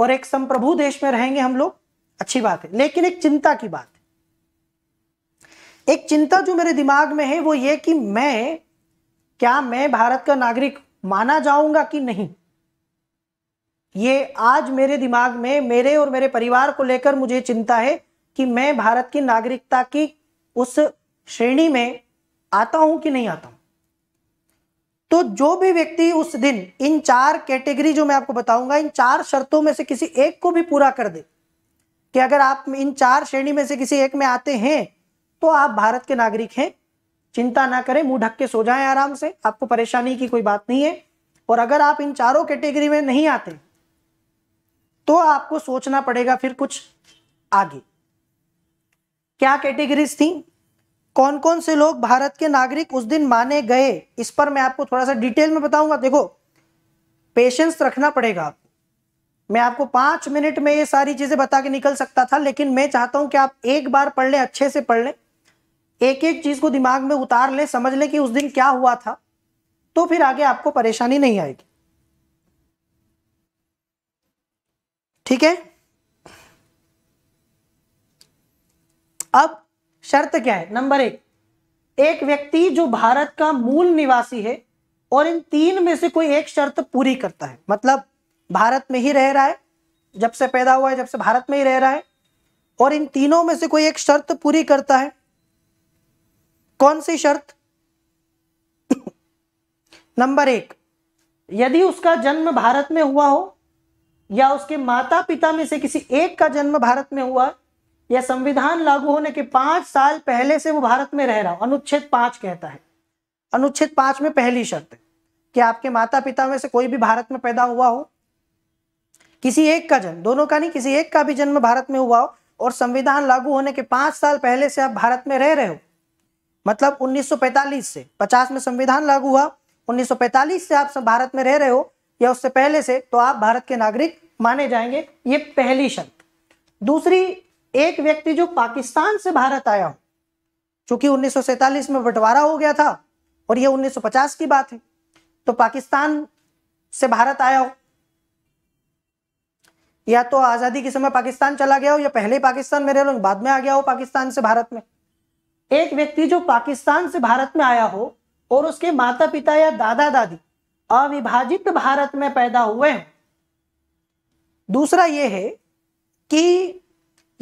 और एक संप्रभु देश में रहेंगे हम लोग अच्छी बात है लेकिन एक चिंता की बात है एक चिंता जो मेरे दिमाग में है वो ये कि मैं क्या मैं भारत का नागरिक माना जाऊंगा कि नहीं ये आज मेरे दिमाग में मेरे और मेरे परिवार को लेकर मुझे चिंता है कि मैं भारत की नागरिकता की उस श्रेणी में आता हूं कि नहीं आता हूं तो जो भी व्यक्ति उस दिन इन चार कैटेगरी जो मैं आपको बताऊंगा इन चार शर्तों में से किसी एक को भी पूरा कर दे कि अगर आप इन चार श्रेणी में से किसी एक में आते हैं तो आप भारत के नागरिक हैं चिंता ना करें मुंह ढक के सो जाएं आराम से आपको परेशानी की कोई बात नहीं है और अगर आप इन चारों कैटेगरी में नहीं आते तो आपको सोचना पड़ेगा फिर कुछ आगे क्या कैटेगरीज थी कौन कौन से लोग भारत के नागरिक उस दिन माने गए इस पर मैं आपको थोड़ा सा डिटेल में बताऊंगा देखो पेशेंस रखना पड़ेगा आपको मैं आपको पांच मिनट में ये सारी चीजें बता के निकल सकता था लेकिन मैं चाहता हूं कि आप एक बार पढ़ लें अच्छे से पढ़ लें एक एक चीज को दिमाग में उतार लें समझ लें कि उस दिन क्या हुआ था तो फिर आगे आपको परेशानी नहीं आएगी ठीक है अब शर्त क्या है नंबर एक एक व्यक्ति जो भारत का मूल निवासी है और इन तीन में से कोई एक शर्त पूरी करता है मतलब भारत में ही रह रहा है जब से पैदा हुआ है जब से भारत में ही रह रहा है और इन तीनों में से कोई एक शर्त पूरी करता है कौन सी शर्त नंबर एक यदि उसका जन्म भारत में हुआ हो या उसके माता पिता में से किसी एक का जन्म भारत में हुआ या संविधान लागू होने के पांच साल पहले से वो भारत में रह रहा हो अनुच्छेद पांच कहता है अनुच्छेद पांच में पहली शर्त है कि आपके माता पिता में से कोई भी भारत में पैदा हुआ हो किसी एक का जन्म दोनों का नहीं किसी एक का भी जन्म भारत में हुआ हो और संविधान लागू होने के पांच साल पहले से आप भारत में रह रहे हो मतलब 1945 से 50 में संविधान लागू हुआ 1945 से आप भारत में रह रहे हो या उससे पहले से तो आप भारत के नागरिक माने जाएंगे ये पहली शर्त दूसरी एक व्यक्ति जो पाकिस्तान से भारत आया हो चूंकि उन्नीस में बंटवारा हो गया था और यह 1950 की बात है तो पाकिस्तान से भारत आया हो या तो आज़ादी के समय पाकिस्तान चला गया हो या पहले पाकिस्तान में रह लो बाद में आ गया हो पाकिस्तान से भारत में एक व्यक्ति जो पाकिस्तान से भारत में आया हो और उसके माता पिता या दादा दादी अविभाजित भारत में पैदा हुए हो दूसरा ये है कि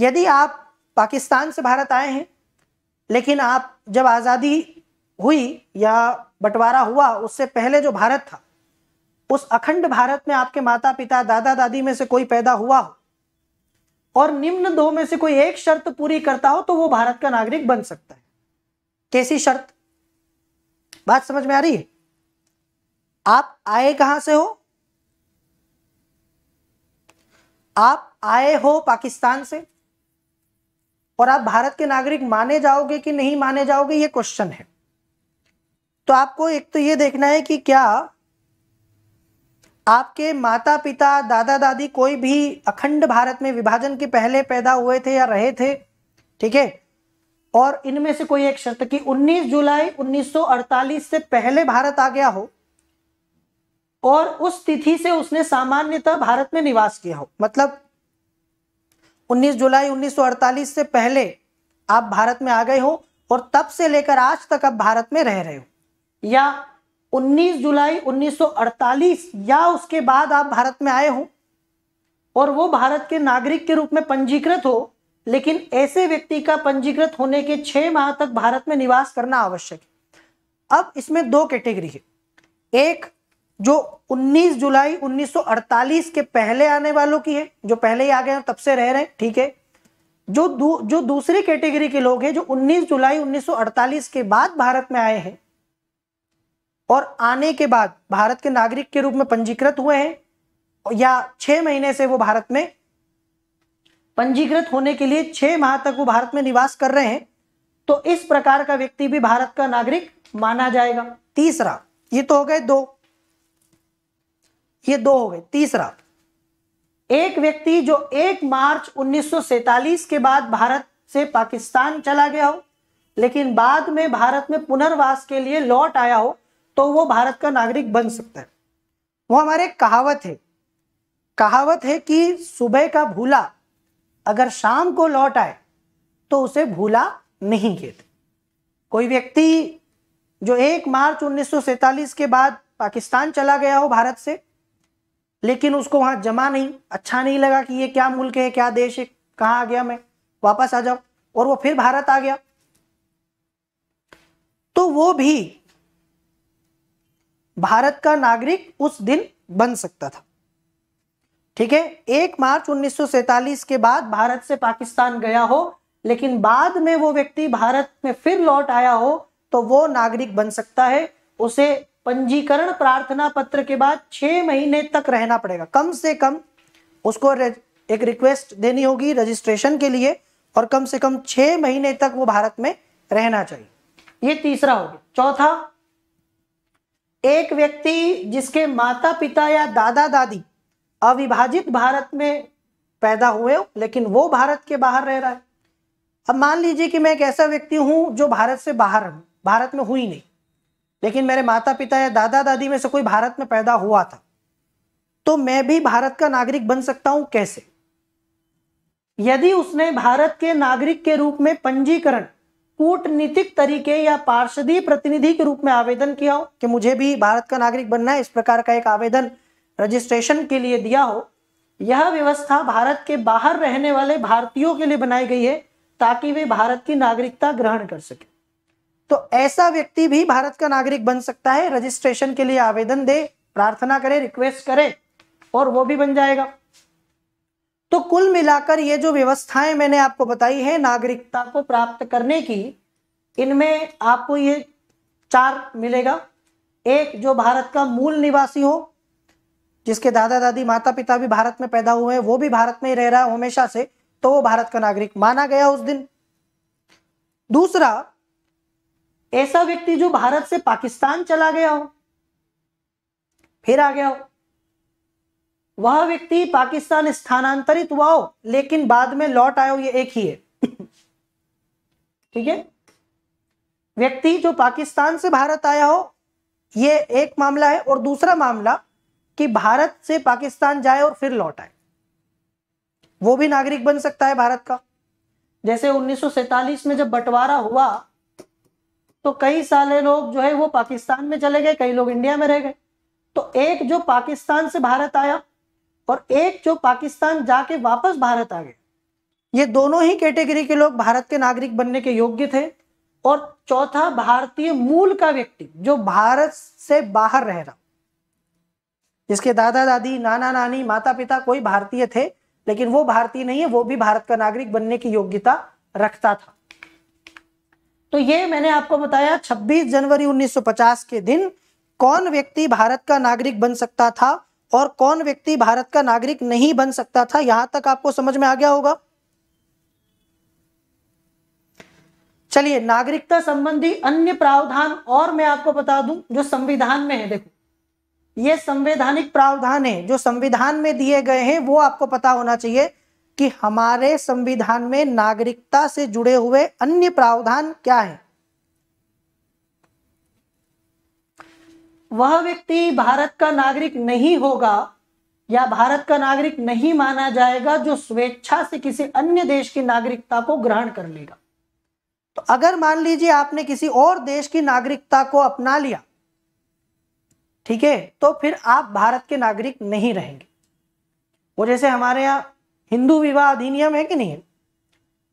यदि आप पाकिस्तान से भारत आए हैं लेकिन आप जब आज़ादी हुई या बंटवारा हुआ उससे पहले जो भारत था उस अखंड भारत में आपके माता पिता दादा दादी में से कोई पैदा हुआ हो और निम्न दो में से कोई एक शर्त पूरी करता हो तो वो भारत का नागरिक बन सकता है कैसी शर्त बात समझ में आ रही है आप आए कहां से हो आप आए हो पाकिस्तान से और आप भारत के नागरिक माने जाओगे कि नहीं माने जाओगे ये क्वेश्चन है तो आपको एक तो ये देखना है कि क्या आपके माता पिता दादा दादी कोई भी अखंड भारत में विभाजन के पहले पैदा हुए थे या रहे थे ठीक है और इनमें से कोई एक शर्त कि 19 जुलाई 1948 से पहले भारत आ गया हो और उस तिथि से उसने सामान्यतः भारत में निवास किया हो मतलब 19 जुलाई 1948 से पहले आप भारत में आ गए हो और तब से लेकर आज तक आप भारत में रह रहे हो या 19 जुलाई 1948 या उसके बाद आप भारत में आए हो और वो भारत के नागरिक के रूप में पंजीकृत हो लेकिन ऐसे व्यक्ति का पंजीकृत होने के छह माह तक भारत में निवास करना आवश्यक है अब इसमें दो कैटेगरी है एक जो 19 जुलाई 1948 के पहले आने वालों की है जो पहले ही आ गए तब से रह रहे हैं ठीक है जो दू, जो दूसरी कैटेगरी के लोग हैं जो 19 जुलाई 1948 के बाद भारत में आए हैं और आने के बाद भारत के नागरिक के रूप में पंजीकृत हुए हैं या छह महीने से वो भारत में पंजीकृत होने के लिए छह माह तक वो भारत में निवास कर रहे हैं तो इस प्रकार का व्यक्ति भी भारत का नागरिक माना जाएगा तीसरा ये तो हो गए दो ये दो हो गए तीसरा एक व्यक्ति जो 1 मार्च 1947 के बाद भारत से पाकिस्तान चला गया हो लेकिन बाद में भारत में पुनर्वास के लिए लौट आया हो तो वो भारत का नागरिक बन सकता है वो हमारे कहावत है कहावत है कि सुबह का भूला अगर शाम को लौट आए तो उसे भूला नहीं कहते कोई व्यक्ति जो एक मार्च उन्नीस के बाद पाकिस्तान चला गया हो भारत से लेकिन उसको वहां जमा नहीं अच्छा नहीं लगा कि ये क्या मुल्क है क्या देश है कहाँ आ गया मैं वापस आ जाओ और वो फिर भारत आ गया तो वो भी भारत का नागरिक उस दिन बन सकता था ठीक है एक मार्च 1947 के बाद भारत से पाकिस्तान गया हो लेकिन बाद में वो व्यक्ति भारत में फिर लौट आया हो तो वो नागरिक बन सकता है उसे पंजीकरण प्रार्थना पत्र के बाद छह महीने तक रहना पड़ेगा कम से कम उसको एक रिक्वेस्ट देनी होगी रजिस्ट्रेशन के लिए और कम से कम छह महीने तक वो भारत में रहना चाहिए ये तीसरा हो गया चौथा एक व्यक्ति जिसके माता पिता या दादा दादी अविभाजित भारत में पैदा हुए हो लेकिन वो भारत के बाहर रह रहा है अब मान लीजिए कि मैं एक ऐसा व्यक्ति हूँ जो भारत से बाहर भारत में हुई नहीं लेकिन मेरे माता पिता या दादा दादी में से कोई भारत में पैदा हुआ था तो मैं भी भारत का नागरिक बन सकता हूँ कैसे यदि उसने भारत के नागरिक के रूप में पंजीकरण कूटनीतिक तरीके या पार्षदी प्रतिनिधि के रूप में आवेदन किया हो कि मुझे भी भारत का नागरिक बनना है इस प्रकार का एक आवेदन रजिस्ट्रेशन के लिए दिया हो यह व्यवस्था भारत के बाहर रहने वाले भारतीयों के लिए बनाई गई है ताकि वे भारत की नागरिकता ग्रहण कर सके तो ऐसा व्यक्ति भी भारत का नागरिक बन सकता है रजिस्ट्रेशन के लिए आवेदन दे प्रार्थना करे रिक्वेस्ट करे और वो भी बन जाएगा तो कुल मिलाकर ये जो व्यवस्थाएं मैंने आपको बताई है नागरिकता को प्राप्त करने की इनमें आपको ये चार मिलेगा एक जो भारत का मूल निवासी हो जिसके दादा दादी माता पिता भी भारत में पैदा हुए हैं वो भी भारत में ही रह रहा है हमेशा से तो वो भारत का नागरिक माना गया उस दिन दूसरा ऐसा व्यक्ति जो भारत से पाकिस्तान चला गया हो फिर आ गया हो वह व्यक्ति पाकिस्तान स्थानांतरित हुआ हो लेकिन बाद में लौट आयो ये एक ही है ठीक है व्यक्ति जो पाकिस्तान से भारत आया हो ये एक मामला है और दूसरा मामला कि भारत से पाकिस्तान जाए और फिर लौट आए वो भी नागरिक बन सकता है भारत का जैसे उन्नीस में जब बंटवारा हुआ तो कई सारे लोग जो है वो पाकिस्तान में चले गए कई लोग इंडिया में रह गए तो एक जो पाकिस्तान से भारत आया और एक जो पाकिस्तान जाके वापस भारत आ गए ये दोनों ही कैटेगरी के लोग भारत के नागरिक बनने के योग्य थे और चौथा भारतीय मूल का व्यक्ति जो भारत से बाहर रह रहा जिसके दादा दादी नाना नानी माता पिता कोई भारतीय थे लेकिन वो भारतीय नहीं है वो भी भारत का नागरिक बनने की योग्यता रखता था तो ये मैंने आपको बताया 26 जनवरी 1950 के दिन कौन व्यक्ति भारत का नागरिक बन सकता था और कौन व्यक्ति भारत का नागरिक नहीं बन सकता था यहां तक आपको समझ में आ गया होगा चलिए नागरिकता संबंधी अन्य प्रावधान और मैं आपको बता दूं जो संविधान में है देखो ये संवैधानिक प्रावधान है जो संविधान में दिए गए हैं वो आपको पता होना चाहिए कि हमारे संविधान में नागरिकता से जुड़े हुए अन्य प्रावधान क्या है वह व्यक्ति भारत का नागरिक नहीं होगा या भारत का नागरिक नहीं माना जाएगा जो स्वेच्छा से किसी अन्य देश की नागरिकता को ग्रहण कर लेगा तो अगर मान लीजिए आपने किसी और देश की नागरिकता को अपना लिया ठीक है तो फिर आप भारत के नागरिक नहीं रहेंगे वो जैसे हमारे यहाँ हिंदू विवाह अधिनियम है कि नहीं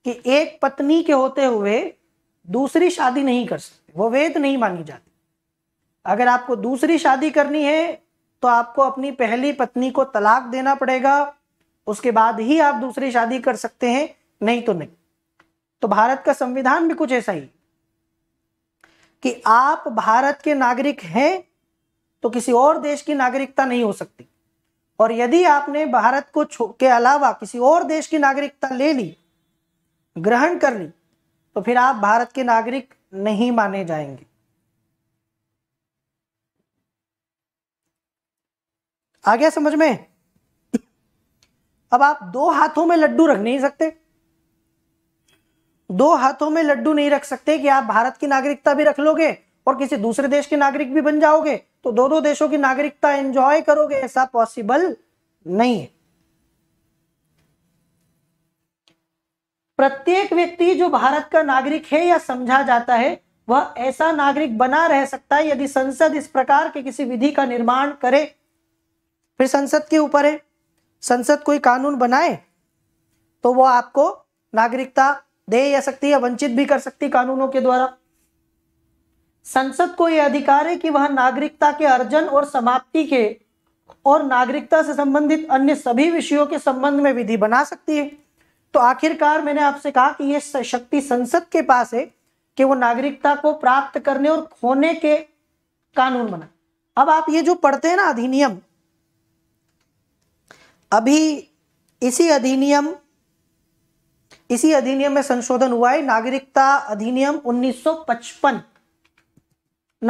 कि एक पत्नी के होते हुए दूसरी शादी नहीं कर सकते वो वेद नहीं मानी जाती अगर आपको दूसरी शादी करनी है तो आपको अपनी पहली पत्नी को तलाक देना पड़ेगा उसके बाद ही आप दूसरी शादी कर सकते हैं नहीं तो नहीं तो भारत का संविधान भी कुछ ऐसा ही कि आप भारत के नागरिक हैं तो किसी और देश की नागरिकता नहीं हो सकती और यदि आपने भारत को के अलावा किसी और देश की नागरिकता ले ली ग्रहण कर ली तो फिर आप भारत के नागरिक नहीं माने जाएंगे आ गया समझ में अब आप दो हाथों में लड्डू रख नहीं सकते दो हाथों में लड्डू नहीं रख सकते कि आप भारत की नागरिकता भी रख लोगे और किसी दूसरे देश के नागरिक भी बन जाओगे तो दो दो देशों की नागरिकता एंजॉय करोगे ऐसा पॉसिबल नहीं है प्रत्येक व्यक्ति जो भारत का नागरिक है या समझा जाता है वह ऐसा नागरिक बना रह सकता है यदि संसद इस प्रकार के किसी विधि का निर्माण करे फिर संसद के ऊपर है संसद कोई कानून बनाए तो वो आपको नागरिकता दे या सकती है वंचित भी कर सकती कानूनों के द्वारा संसद को यह अधिकार है कि वह नागरिकता के अर्जन और समाप्ति के और नागरिकता से संबंधित अन्य सभी विषयों के संबंध में विधि बना सकती है तो आखिरकार मैंने आपसे कहा कि यह शक्ति संसद के पास है कि वो नागरिकता को प्राप्त करने और खोने के कानून बनाए अब आप ये जो पढ़ते हैं ना अधिनियम अभी इसी अधिनियम इसी अधिनियम में संशोधन हुआ है नागरिकता अधिनियम 1955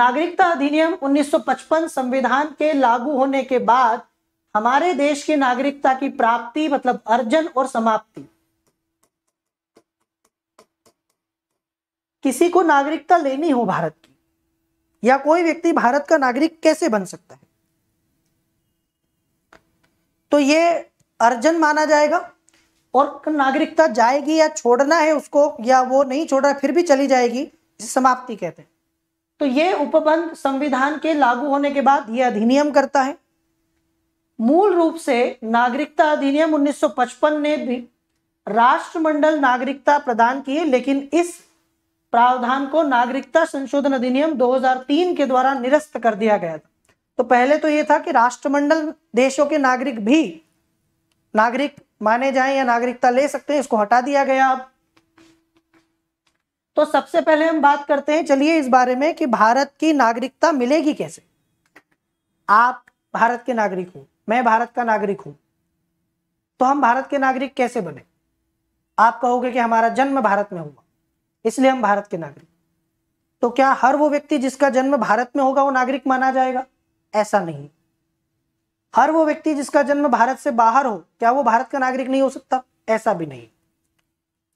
नागरिकता अधिनियम 1955 संविधान के लागू होने के बाद हमारे देश की नागरिकता की प्राप्ति मतलब अर्जन और समाप्ति किसी को नागरिकता लेनी हो भारत की या कोई व्यक्ति भारत का नागरिक कैसे बन सकता है तो ये अर्जन माना जाएगा और नागरिकता जाएगी या छोड़ना है उसको या वो नहीं छोड़ रहा फिर भी चली जाएगी जिसे समाप्ति कहते हैं तो ये उपबंध संविधान के लागू होने के बाद ये अधिनियम करता है मूल रूप से नागरिकता अधिनियम 1955 ने भी राष्ट्रमंडल नागरिकता प्रदान की है लेकिन इस प्रावधान को नागरिकता संशोधन अधिनियम 2003 के द्वारा निरस्त कर दिया गया था तो पहले तो ये था कि राष्ट्रमंडल देशों के नागरिक भी नागरिक माने जाए या नागरिकता ले सकते हैं इसको हटा दिया गया अब तो सबसे पहले हम बात करते हैं चलिए इस बारे में कि भारत की नागरिकता मिलेगी कैसे आप भारत के नागरिक हो मैं भारत का नागरिक हूं तो हम भारत के नागरिक कैसे बने आप कहोगे कि हमारा जन्म भारत में हुआ इसलिए हम भारत के नागरिक तो क्या हर वो व्यक्ति जिसका जन्म भारत में होगा वो नागरिक माना जाएगा ऐसा नहीं हर वो व्यक्ति जिसका जन्म भारत से बाहर हो क्या वो भारत का नागरिक नहीं हो सकता ऐसा भी नहीं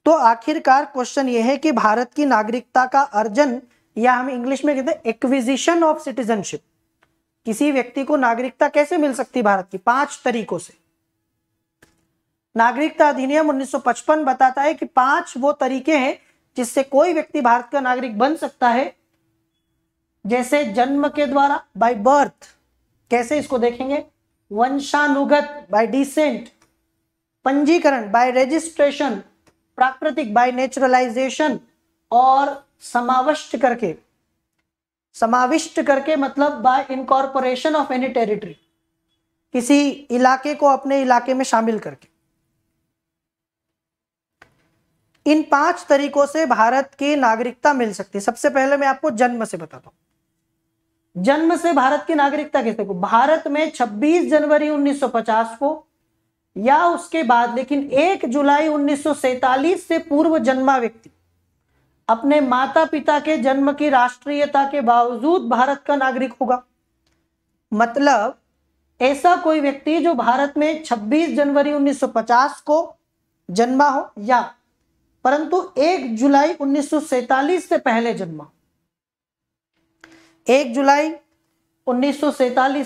तो आखिरकार क्वेश्चन ये है कि भारत की नागरिकता का अर्जन या हम इंग्लिश में कहते हैं एक्विजिशन ऑफ सिटीजनशिप किसी व्यक्ति को नागरिकता कैसे मिल सकती भारत की पांच तरीकों से नागरिकता अधिनियम 1955 बताता है कि पांच वो तरीके हैं जिससे कोई व्यक्ति भारत का नागरिक बन सकता है जैसे जन्म के द्वारा बाय बर्थ कैसे इसको देखेंगे वंशानुगत बाय डिसेंट पंजीकरण बाय रजिस्ट्रेशन प्राकृतिक बाय नेचुरलाइजेशन और समाविष्ट करके समाविष्ट करके मतलब by incorporation of any territory किसी इलाके को अपने इलाके में शामिल करके इन पांच तरीकों से भारत की नागरिकता मिल सकती है सबसे पहले मैं आपको जन्म से बताता हूं जन्म से भारत की नागरिकता कैसे को भारत में 26 जनवरी 1950 को या उसके बाद लेकिन 1 जुलाई 1947 से पूर्व जन्मा व्यक्ति अपने माता पिता के जन्म की राष्ट्रीयता के बावजूद भारत का नागरिक होगा मतलब ऐसा कोई व्यक्ति जो भारत में 26 जनवरी 1950 को जन्मा हो या परंतु 1 जुलाई 1947 से पहले जन्मा हो एक जुलाई उन्नीस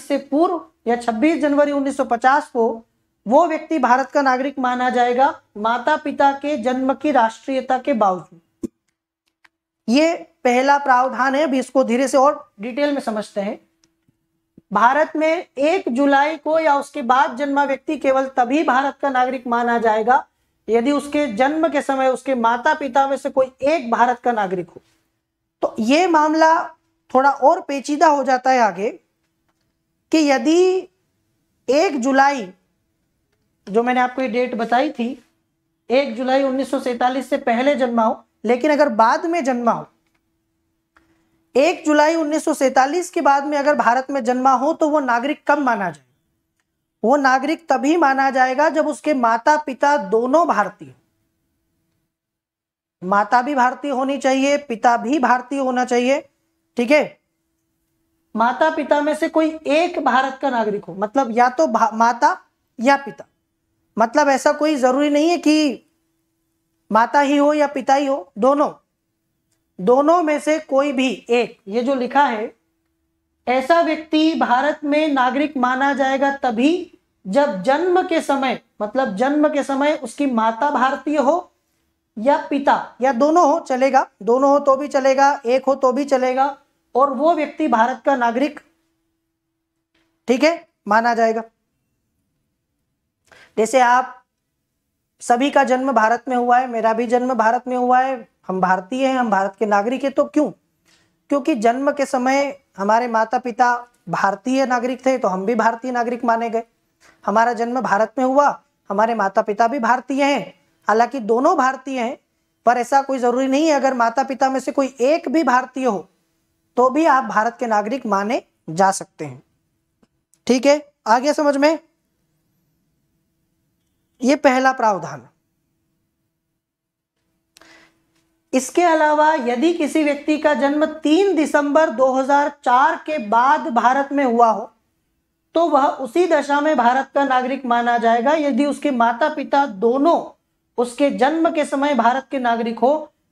से पूर्व या 26 जनवरी 1950 को वो व्यक्ति भारत का नागरिक माना जाएगा माता पिता के जन्म की राष्ट्रीयता के बावजूद ये पहला प्रावधान है अभी इसको धीरे से और डिटेल में समझते हैं भारत में एक जुलाई को या उसके बाद जन्मा व्यक्ति केवल तभी भारत का नागरिक माना जाएगा यदि उसके जन्म के समय उसके माता पिता में से कोई एक भारत का नागरिक हो तो ये मामला थोड़ा और पेचीदा हो जाता है आगे कि यदि एक जुलाई जो मैंने आपको ये डेट बताई थी एक जुलाई उन्नीस से पहले जन्मा हो लेकिन अगर बाद में जन्मा हो एक जुलाई उन्नीस के बाद में अगर भारत में जन्मा हो तो वो नागरिक कब माना जाए वो नागरिक तभी माना जाएगा जब उसके माता पिता दोनों भारतीय माता भी भारतीय होनी चाहिए पिता भी भारतीय होना चाहिए ठीक है माता पिता में से कोई एक भारत का नागरिक हो मतलब या तो माता या पिता मतलब ऐसा कोई जरूरी नहीं है कि माता ही हो या पिता ही हो दोनों दोनों में से कोई भी एक ये जो लिखा है ऐसा व्यक्ति भारत में नागरिक माना जाएगा तभी जब जन्म के समय मतलब जन्म के समय उसकी माता भारतीय हो या पिता या दोनों हो चलेगा दोनों हो तो भी चलेगा एक हो तो भी चलेगा और वो व्यक्ति भारत का नागरिक ठीक है माना जाएगा जैसे आप सभी का जन्म भारत में हुआ है मेरा भी जन्म भारत में हुआ है हम भारतीय हैं हम भारत के नागरिक हैं तो क्यों क्योंकि जन्म के समय हमारे माता पिता भारतीय नागरिक थे तो हम भी भारतीय नागरिक माने गए हमारा जन्म भारत में हुआ हमारे माता पिता भी भारतीय हैं हालांकि दोनों भारतीय हैं पर ऐसा कोई ज़रूरी नहीं है अगर माता पिता में से कोई एक भी भारतीय हो तो भी आप भारत के नागरिक माने जा सकते हैं ठीक है आगे समझ में ये पहला प्रावधान इसके अलावा यदि किसी व्यक्ति का जन्म 3 दिसंबर 2004 के बाद भारत में हुआ हो तो वह उसी दशा में भारत का नागरिक माना जाएगा यदि उसके माता पिता दोनों उसके जन्म के समय भारत के नागरिक हो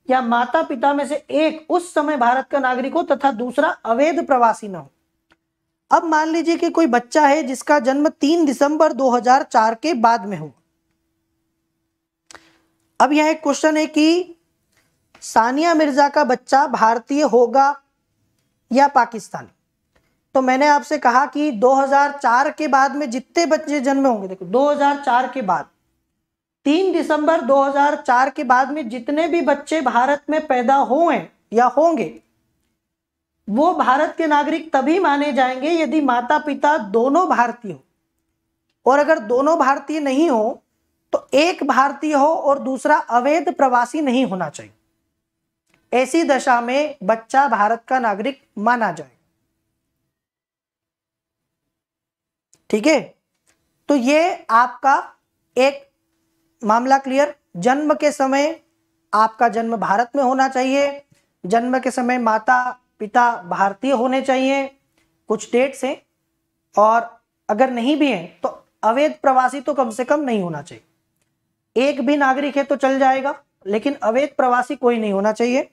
या माता पिता में से एक उस समय भारत का नागरिक हो तथा दूसरा अवैध प्रवासी न हो अब मान लीजिए कि कोई बच्चा है जिसका जन्म 3 दिसंबर 2004 के बाद में हुआ अब यह एक क्वेश्चन है कि सानिया मिर्जा का बच्चा भारतीय होगा या पाकिस्तानी तो मैंने आपसे कहा कि 2004 के बाद में जितने बच्चे जन्म होंगे देखो 2004 के बाद तीन दिसंबर 2004 के बाद में जितने भी बच्चे भारत में पैदा हुए या होंगे वो भारत के नागरिक तभी माने जाएंगे यदि माता पिता दोनों भारतीय हो और अगर दोनों भारतीय नहीं हो तो एक भारतीय हो और दूसरा अवैध प्रवासी नहीं होना चाहिए ऐसी दशा में बच्चा भारत का नागरिक माना जाए ठीक है तो ये आपका एक मामला क्लियर जन्म के समय आपका जन्म भारत में होना चाहिए जन्म के समय माता पिता भारतीय होने चाहिए कुछ डेट्स हैं और अगर नहीं भी हैं तो अवैध प्रवासी तो कम से कम नहीं होना चाहिए एक भी नागरिक है तो चल जाएगा लेकिन अवैध प्रवासी कोई नहीं होना चाहिए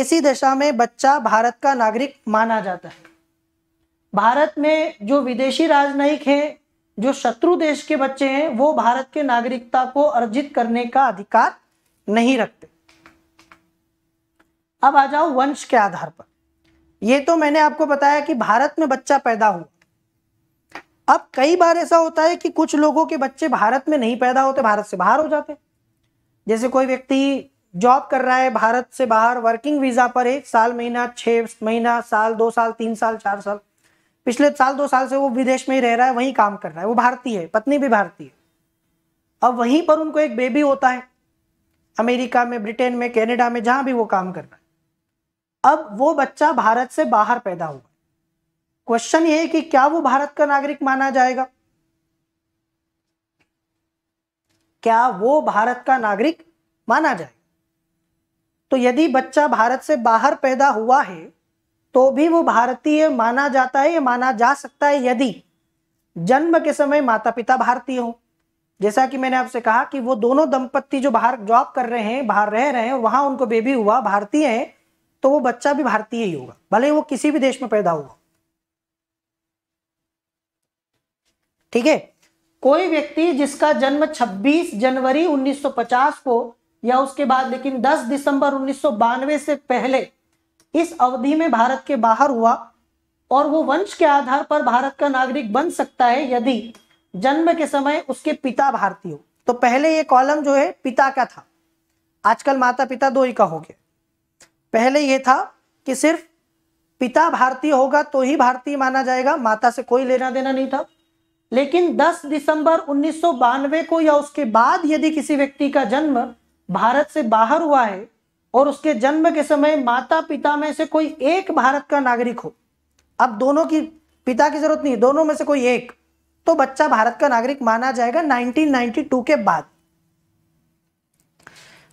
ऐसी दशा में बच्चा भारत का नागरिक माना जाता है भारत में जो विदेशी राजनयिक हैं जो शत्रु देश के बच्चे हैं वो भारत के नागरिकता को अर्जित करने का अधिकार नहीं रखते अब आ जाओ वंश के आधार पर ये तो मैंने आपको बताया कि भारत में बच्चा पैदा हुआ अब कई बार ऐसा होता है कि कुछ लोगों के बच्चे भारत में नहीं पैदा होते भारत से बाहर हो जाते जैसे कोई व्यक्ति जॉब कर रहा है भारत से बाहर वर्किंग वीजा पर एक साल महीना छह महीना साल दो साल तीन साल चार साल पिछले साल दो साल से वो विदेश में ही रह रहा है वहीं काम कर रहा है वो भारतीय है पत्नी भी भारतीय है अब वहीं पर उनको एक बेबी होता है अमेरिका में ब्रिटेन में कैनेडा में जहां भी वो काम कर रहा है अब वो बच्चा भारत से बाहर पैदा हुआ क्वेश्चन ये है कि क्या वो भारत का नागरिक माना जाएगा क्या वो भारत का नागरिक माना जाएगा तो यदि बच्चा भारत से बाहर पैदा हुआ है तो भी वो भारतीय माना जाता है या माना जा सकता है यदि जन्म के समय माता पिता भारतीय हो जैसा कि मैंने आपसे कहा कि वो दोनों दंपत्ति जो बाहर जॉब कर रहे हैं बाहर रह रहे हैं और वहां उनको बेबी हुआ भारतीय है तो वो बच्चा भी भारतीय ही होगा भले वो किसी भी देश में पैदा हुआ ठीक है कोई व्यक्ति जिसका जन्म 26 जनवरी 1950 को या उसके बाद लेकिन 10 दिसंबर उन्नीस से पहले इस अवधि में भारत के बाहर हुआ और वो वंश के आधार पर भारत का नागरिक बन सकता है यदि जन्म के समय उसके पिता भारतीय हो तो पहले ये कॉलम जो है पिता का था आजकल माता पिता दो ही का हो गया पहले ये था कि सिर्फ पिता भारतीय होगा तो ही भारतीय माना जाएगा माता से कोई लेना देना नहीं था लेकिन 10 दिसंबर उन्नीस को या उसके बाद यदि किसी व्यक्ति का जन्म भारत से बाहर हुआ है और उसके जन्म के समय माता पिता में से कोई एक भारत का नागरिक हो अब दोनों की पिता की जरूरत नहीं दोनों में से कोई एक तो बच्चा भारत का नागरिक माना जाएगा 1992 के बाद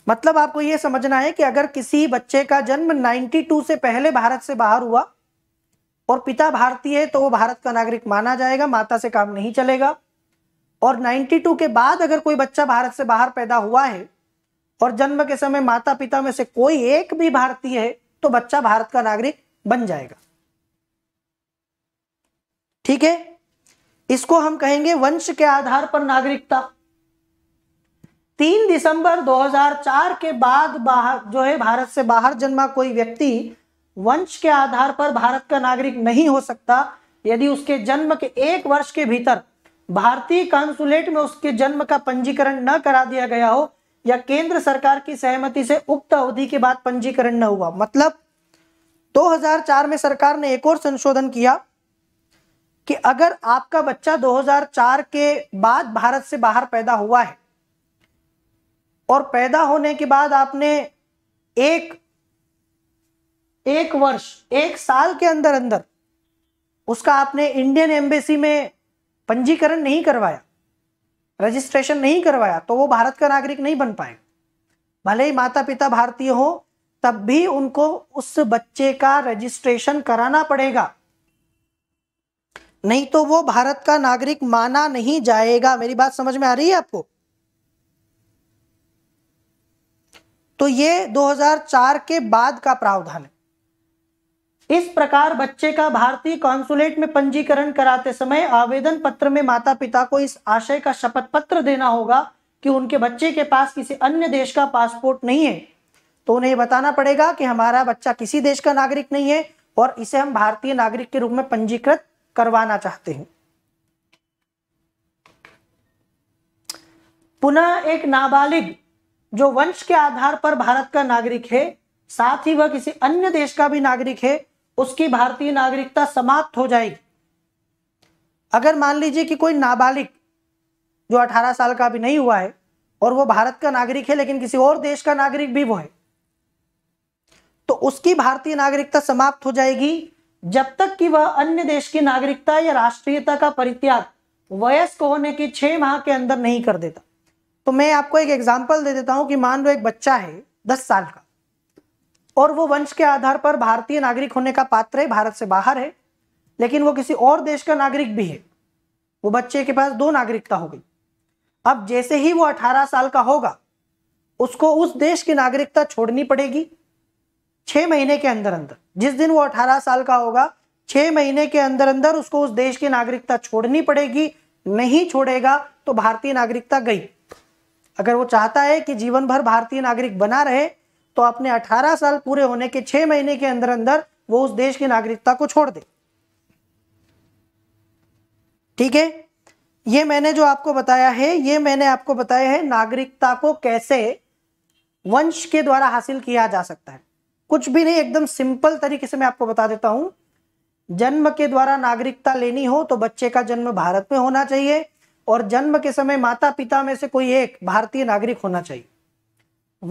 मतलब आपको यह समझना है कि अगर किसी बच्चे का जन्म 92 से पहले भारत से बाहर हुआ और पिता भारतीय है तो वो भारत का नागरिक माना जाएगा माता से काम नहीं चलेगा और 92 के बाद अगर कोई बच्चा भारत से बाहर पैदा हुआ है और जन्म के समय माता पिता में से कोई एक भी भारतीय है तो बच्चा भारत का नागरिक बन जाएगा ठीक है इसको हम कहेंगे वंश के आधार पर नागरिकता तीन दिसंबर 2004 के बाद बाहर जो है भारत से बाहर जन्मा कोई व्यक्ति वंश के आधार पर भारत का नागरिक नहीं हो सकता यदि उसके जन्म के एक वर्ष के भीतर भारतीय कॉन्सुलेट में उसके जन्म का पंजीकरण न करा दिया गया हो या केंद्र सरकार की सहमति से उक्त अवधि के बाद पंजीकरण न हुआ मतलब 2004 में सरकार ने एक और संशोधन किया कि अगर आपका बच्चा 2004 के बाद भारत से बाहर पैदा हुआ है और पैदा होने के बाद आपने एक एक वर्ष एक साल के अंदर अंदर उसका आपने इंडियन एम्बेसी में पंजीकरण नहीं करवाया रजिस्ट्रेशन नहीं करवाया तो वो भारत का नागरिक नहीं बन पाए भले ही माता पिता भारतीय हो तब भी उनको उस बच्चे का रजिस्ट्रेशन कराना पड़ेगा नहीं तो वो भारत का नागरिक माना नहीं जाएगा मेरी बात समझ में आ रही है आपको तो ये 2004 के बाद का प्रावधान है इस प्रकार बच्चे का भारतीय कॉन्सुलेट में पंजीकरण कराते समय आवेदन पत्र में माता पिता को इस आशय का शपथ पत्र देना होगा कि उनके बच्चे के पास किसी अन्य देश का पासपोर्ट नहीं है तो उन्हें बताना पड़ेगा कि हमारा बच्चा किसी देश का नागरिक नहीं है और इसे हम भारतीय नागरिक के रूप में पंजीकृत करवाना चाहते हैं पुनः एक नाबालिग जो वंश के आधार पर भारत का नागरिक है साथ ही वह किसी अन्य देश का भी नागरिक है उसकी भारतीय नागरिकता समाप्त हो जाएगी अगर मान लीजिए कि कोई नाबालिग जो 18 साल का भी नहीं हुआ है और वो भारत का नागरिक है लेकिन किसी और देश का नागरिक भी वो है तो उसकी भारतीय नागरिकता समाप्त हो जाएगी जब तक कि वह अन्य देश की नागरिकता या राष्ट्रीयता का परित्याग वयस्क होने के छह माह के अंदर नहीं कर देता तो मैं आपको एक एग्जाम्पल दे देता हूं कि मान लो एक बच्चा है दस साल का और वो वंश के आधार पर भारतीय नागरिक होने का पात्र है भारत से बाहर है लेकिन वो किसी और देश का नागरिक भी है वो बच्चे के पास दो नागरिकता हो गई अब जैसे ही वो 18 साल का होगा उसको उस देश की नागरिकता छोड़नी पड़ेगी छह महीने के अंदर अंदर जिस दिन वो 18 साल का होगा छह महीने के अंदर अंदर उसको उस देश की नागरिकता छोड़नी पड़ेगी नहीं छोड़ेगा तो भारतीय नागरिकता गई अगर वो चाहता है कि जीवन भर भारतीय नागरिक बना रहे तो आपने 18 साल पूरे होने के छह महीने के अंदर अंदर वो उस देश की नागरिकता को छोड़ दे ठीक है ये मैंने जो आपको बताया है ये मैंने आपको बताया है नागरिकता को कैसे वंश के द्वारा हासिल किया जा सकता है कुछ भी नहीं एकदम सिंपल तरीके से मैं आपको बता देता हूं जन्म के द्वारा नागरिकता लेनी हो तो बच्चे का जन्म भारत में होना चाहिए और जन्म के समय माता पिता में से कोई एक भारतीय नागरिक होना चाहिए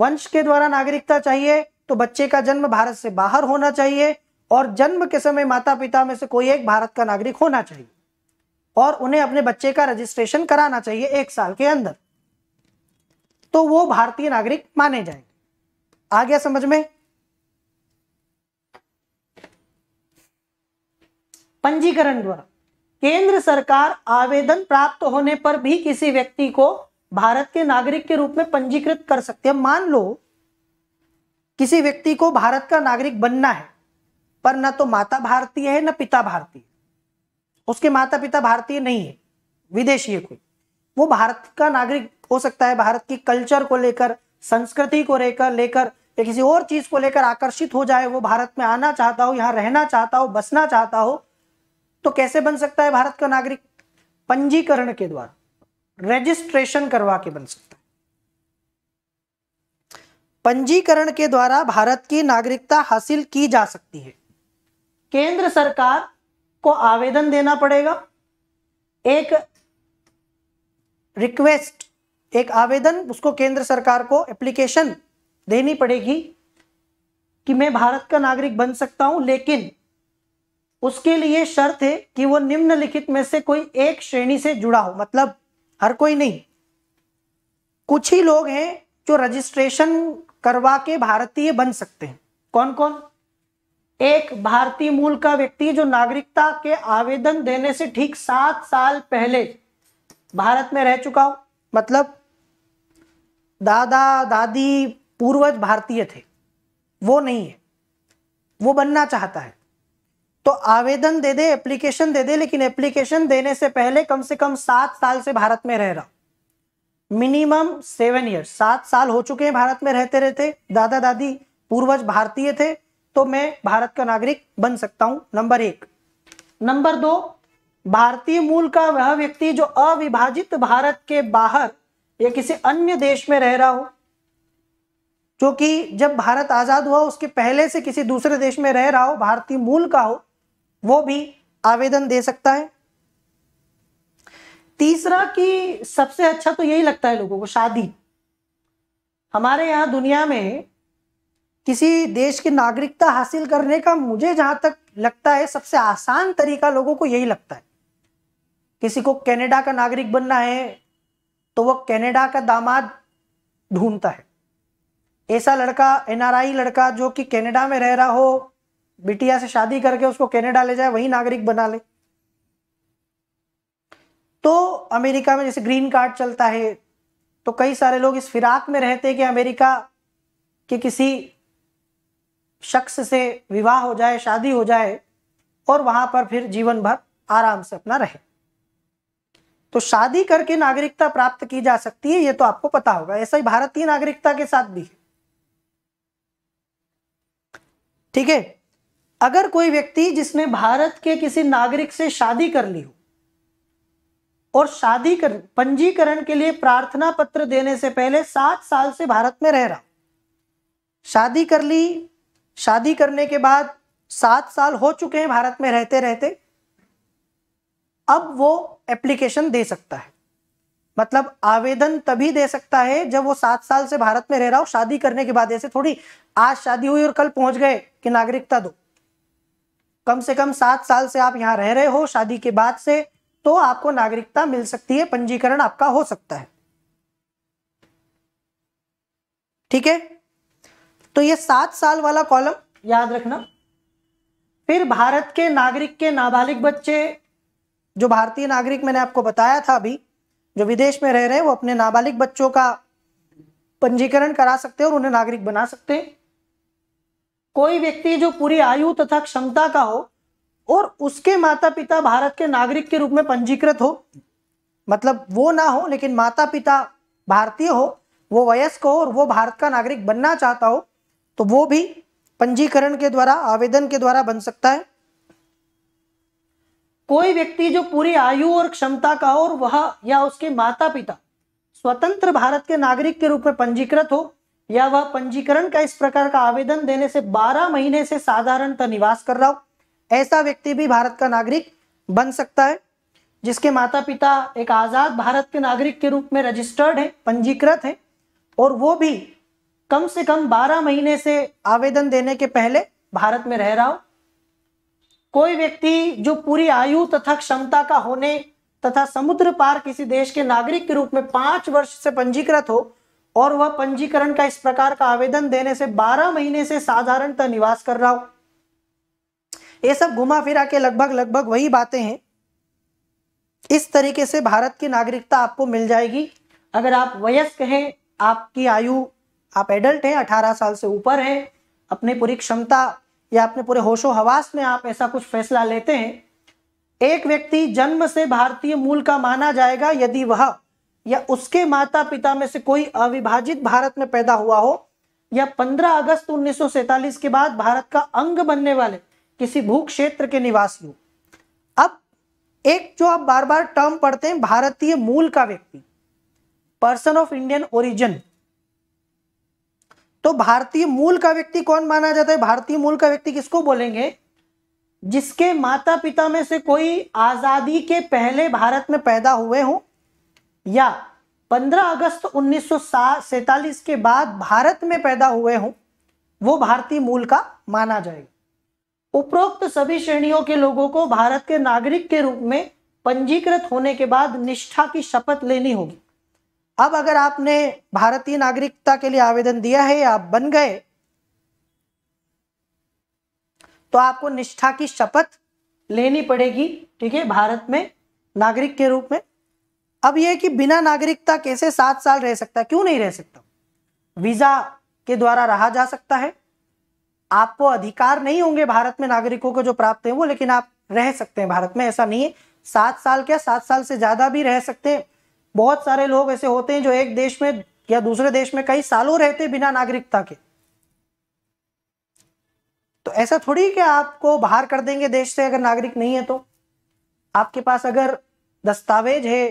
वंश के द्वारा नागरिकता चाहिए तो बच्चे का जन्म भारत से बाहर होना चाहिए और जन्म के समय माता पिता में से कोई एक भारत का नागरिक होना चाहिए और उन्हें अपने बच्चे का रजिस्ट्रेशन कराना चाहिए एक साल के अंदर तो वो भारतीय नागरिक माने जाएंगे आ गया समझ में पंजीकरण द्वारा केंद्र सरकार आवेदन प्राप्त होने पर भी किसी व्यक्ति को भारत के नागरिक के रूप में पंजीकृत कर सकते हैं मान लो किसी व्यक्ति को भारत का नागरिक बनना है पर ना तो माता भारतीय है ना पिता भारतीय उसके माता पिता भारतीय नहीं है विदेशी है कोई वो भारत का नागरिक हो सकता है भारत की कल्चर को लेकर संस्कृति को लेकर लेकर या किसी और चीज को लेकर आकर्षित हो जाए वो भारत में आना चाहता हो यहाँ रहना चाहता हो बसना चाहता हो तो कैसे बन सकता है भारत का नागरिक पंजीकरण के द्वारा रजिस्ट्रेशन करवा के बन सकता है पंजीकरण के द्वारा भारत की नागरिकता हासिल की जा सकती है केंद्र सरकार को आवेदन देना पड़ेगा एक रिक्वेस्ट एक आवेदन उसको केंद्र सरकार को एप्लीकेशन देनी पड़ेगी कि मैं भारत का नागरिक बन सकता हूं लेकिन उसके लिए शर्त है कि वो निम्नलिखित में से कोई एक श्रेणी से जुड़ा हो मतलब हर कोई नहीं कुछ ही लोग हैं जो रजिस्ट्रेशन करवा के भारतीय बन सकते हैं कौन कौन एक भारतीय मूल का व्यक्ति जो नागरिकता के आवेदन देने से ठीक सात साल पहले भारत में रह चुका हो मतलब दादा दादी पूर्वज भारतीय थे वो नहीं है वो बनना चाहता है तो आवेदन दे दे एप्लीकेशन दे दे लेकिन एप्लीकेशन देने से पहले कम से कम सात साल से भारत में रह रहा मिनिमम सेवन ईयर सात साल हो चुके हैं भारत में रहते रहते दादा दादी पूर्वज भारतीय थे तो मैं भारत का नागरिक बन सकता हूं नंबर एक नंबर दो भारतीय मूल का वह व्यक्ति जो अविभाजित भारत के बाहर या किसी अन्य देश में रह रहा हो क्योंकि जब भारत आजाद हुआ उसके पहले से किसी दूसरे देश में रह रहा हो भारतीय मूल का हो वो भी आवेदन दे सकता है तीसरा कि सबसे अच्छा तो यही लगता है लोगों को शादी हमारे यहाँ दुनिया में किसी देश की नागरिकता हासिल करने का मुझे जहां तक लगता है सबसे आसान तरीका लोगों को यही लगता है किसी को कनाडा का नागरिक बनना है तो वह कनाडा का दामाद ढूंढता है ऐसा लड़का एनआरआई लड़का जो कि कनाडा में रह रहा हो बिटिया से शादी करके उसको कनाडा ले जाए वही नागरिक बना ले तो अमेरिका में जैसे ग्रीन कार्ड चलता है तो कई सारे लोग इस फिराक में रहते हैं कि अमेरिका के किसी शख्स से विवाह हो जाए शादी हो जाए और वहां पर फिर जीवन भर आराम से अपना रहे तो शादी करके नागरिकता प्राप्त की जा सकती है ये तो आपको पता होगा ऐसा ही भारतीय नागरिकता के साथ भी है ठीक है अगर कोई व्यक्ति जिसने भारत के किसी नागरिक से शादी कर ली हो और शादी कर पंजीकरण के लिए प्रार्थना पत्र देने से पहले सात साल से भारत में रह रहा शादी कर ली शादी करने के बाद सात साल हो चुके हैं भारत में रहते रहते अब वो एप्लीकेशन दे सकता है मतलब आवेदन तभी दे सकता है जब वो सात साल से भारत में रह रहा हो शादी करने के बाद ऐसे थोड़ी आज शादी हुई और कल पहुंच गए कि नागरिकता दो कम से कम सात साल से आप यहाँ रह रहे हो शादी के बाद से तो आपको नागरिकता मिल सकती है पंजीकरण आपका हो सकता है ठीक है तो ये सात साल वाला कॉलम याद रखना फिर भारत के नागरिक के नाबालिग बच्चे जो भारतीय नागरिक मैंने आपको बताया था अभी जो विदेश में रह रहे हैं वो अपने नाबालिग बच्चों का पंजीकरण करा सकते हैं और उन्हें नागरिक बना सकते हैं कोई व्यक्ति जो पूरी आयु तथा क्षमता का हो और उसके माता पिता भारत के नागरिक के रूप में पंजीकृत हो मतलब वो ना हो लेकिन माता पिता भारतीय हो वो वयस्क हो और वो भारत का नागरिक बनना चाहता हो तो वो भी पंजीकरण के द्वारा आवेदन के द्वारा बन सकता है कोई व्यक्ति जो पूरी आयु और क्षमता का हो और वह या उसके माता पिता स्वतंत्र भारत के नागरिक के रूप में पंजीकृत हो या वह पंजीकरण का इस प्रकार का आवेदन देने से 12 महीने से साधारणतः निवास कर रहा हो ऐसा व्यक्ति भी भारत का नागरिक बन सकता है जिसके माता पिता एक आज़ाद भारत के नागरिक के रूप में रजिस्टर्ड है पंजीकृत है और वो भी कम से कम 12 महीने से आवेदन देने के पहले भारत में रह रहा हो कोई व्यक्ति जो पूरी आयु तथा क्षमता का होने तथा समुद्र पार किसी देश के नागरिक के रूप में पांच वर्ष से पंजीकृत हो और वह पंजीकरण का इस प्रकार का आवेदन देने से 12 महीने से साधारणतः निवास कर रहा हो ये सब घुमा फिरा के लगभग लगभग वही बातें हैं इस तरीके से भारत की नागरिकता आपको मिल जाएगी अगर आप वयस्क हैं आपकी आयु आप एडल्ट हैं 18 साल से ऊपर हैं अपने पूरी क्षमता या अपने पूरे होशो हवास में आप ऐसा कुछ फैसला लेते हैं एक व्यक्ति जन्म से भारतीय मूल का माना जाएगा यदि वह या उसके माता पिता में से कोई अविभाजित भारत में पैदा हुआ हो या 15 अगस्त 1947 के बाद भारत का अंग बनने वाले किसी भू क्षेत्र के निवासी हो अब एक जो आप बार बार टर्म पढ़ते हैं भारतीय मूल का व्यक्ति पर्सन ऑफ इंडियन ओरिजिन तो भारतीय मूल का व्यक्ति कौन माना जाता है भारतीय मूल का व्यक्ति किसको बोलेंगे जिसके माता पिता में से कोई आजादी के पहले भारत में पैदा हुए हों या 15 अगस्त उन्नीस के बाद भारत में पैदा हुए हों वो भारतीय मूल का माना जाएगा उपरोक्त सभी श्रेणियों के लोगों को भारत के नागरिक के रूप में पंजीकृत होने के बाद निष्ठा की शपथ लेनी होगी अब अगर आपने भारतीय नागरिकता के लिए आवेदन दिया है आप बन गए तो आपको निष्ठा की शपथ लेनी पड़ेगी ठीक है भारत में नागरिक के रूप में अब यह कि बिना नागरिकता कैसे सात साल रह सकता है क्यों नहीं रह सकता वीजा के द्वारा रहा जा सकता है आपको अधिकार नहीं होंगे भारत में नागरिकों को जो प्राप्त है वो लेकिन आप रह सकते हैं भारत में ऐसा नहीं है सात साल क्या सात साल से ज्यादा भी रह सकते हैं बहुत सारे लोग ऐसे होते हैं जो एक देश में या दूसरे देश में कई सालों रहते बिना नागरिकता के तो ऐसा थोड़ी कि आपको बाहर कर देंगे देश से अगर नागरिक नहीं है तो आपके पास अगर दस्तावेज है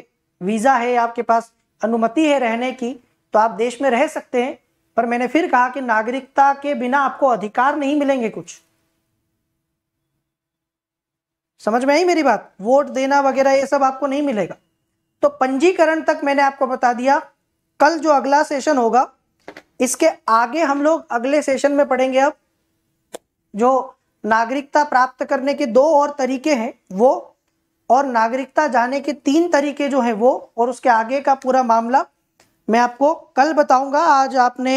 वीज़ा है आपके पास अनुमति है रहने की तो आप देश में रह सकते हैं पर मैंने फिर कहा कि नागरिकता के बिना आपको अधिकार नहीं मिलेंगे कुछ समझ में आई मेरी बात वोट देना वगैरह ये सब आपको नहीं मिलेगा तो पंजीकरण तक मैंने आपको बता दिया कल जो अगला सेशन होगा इसके आगे हम लोग अगले सेशन में पढ़ेंगे अब जो नागरिकता प्राप्त करने के दो और तरीके हैं वो और नागरिकता जाने के तीन तरीके जो है वो और उसके आगे का पूरा मामला मैं आपको कल बताऊंगा आज आपने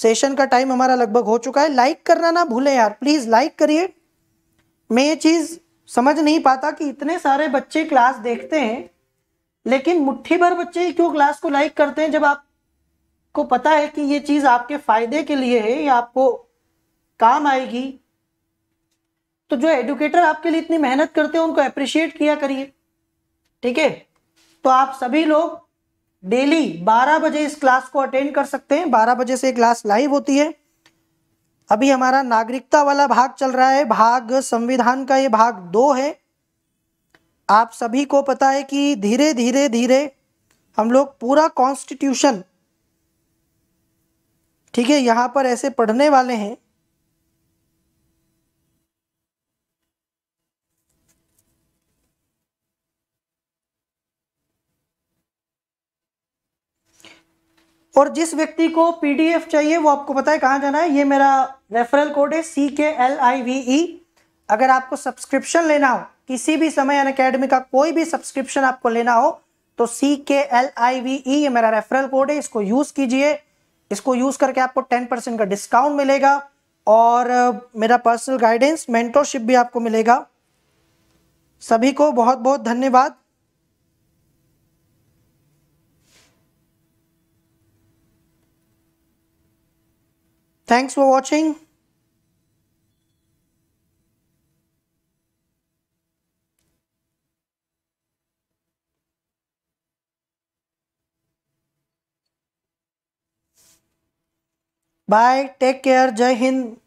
सेशन का टाइम हमारा लगभग हो चुका है लाइक करना ना भूलें यार प्लीज़ लाइक करिए मैं ये चीज़ समझ नहीं पाता कि इतने सारे बच्चे क्लास देखते हैं लेकिन मुट्ठी भर बच्चे क्यों क्लास को लाइक करते हैं जब आपको पता है कि ये चीज़ आपके फायदे के लिए है या आपको काम आएगी तो जो एडुकेटर आपके लिए इतनी मेहनत करते हैं उनको अप्रिशिएट किया करिए ठीक है तो आप सभी लोग डेली 12 बजे इस क्लास को अटेंड कर सकते हैं 12 बजे से क्लास लाइव होती है अभी हमारा नागरिकता वाला भाग चल रहा है भाग संविधान का ये भाग दो है आप सभी को पता है कि धीरे धीरे धीरे हम लोग पूरा कॉन्स्टिट्यूशन ठीक है यहाँ पर ऐसे पढ़ने वाले हैं और जिस व्यक्ति को पीडीएफ चाहिए वो आपको पता है कहाँ जाना है ये मेरा रेफरल कोड है सी के एल आई वी ई अगर आपको सब्सक्रिप्शन लेना हो किसी भी समय अन अकेडमी का कोई भी सब्सक्रिप्शन आपको लेना हो तो सी के एल आई वी ई ये मेरा रेफरल कोड है इसको यूज़ कीजिए इसको यूज़ करके आपको टेन परसेंट का डिस्काउंट मिलेगा और मेरा पर्सनल गाइडेंस मेंटोरशिप भी आपको मिलेगा सभी को बहुत बहुत धन्यवाद Thanks for watching. Bye. Take care. Jai Hind.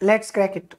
Let's crack it.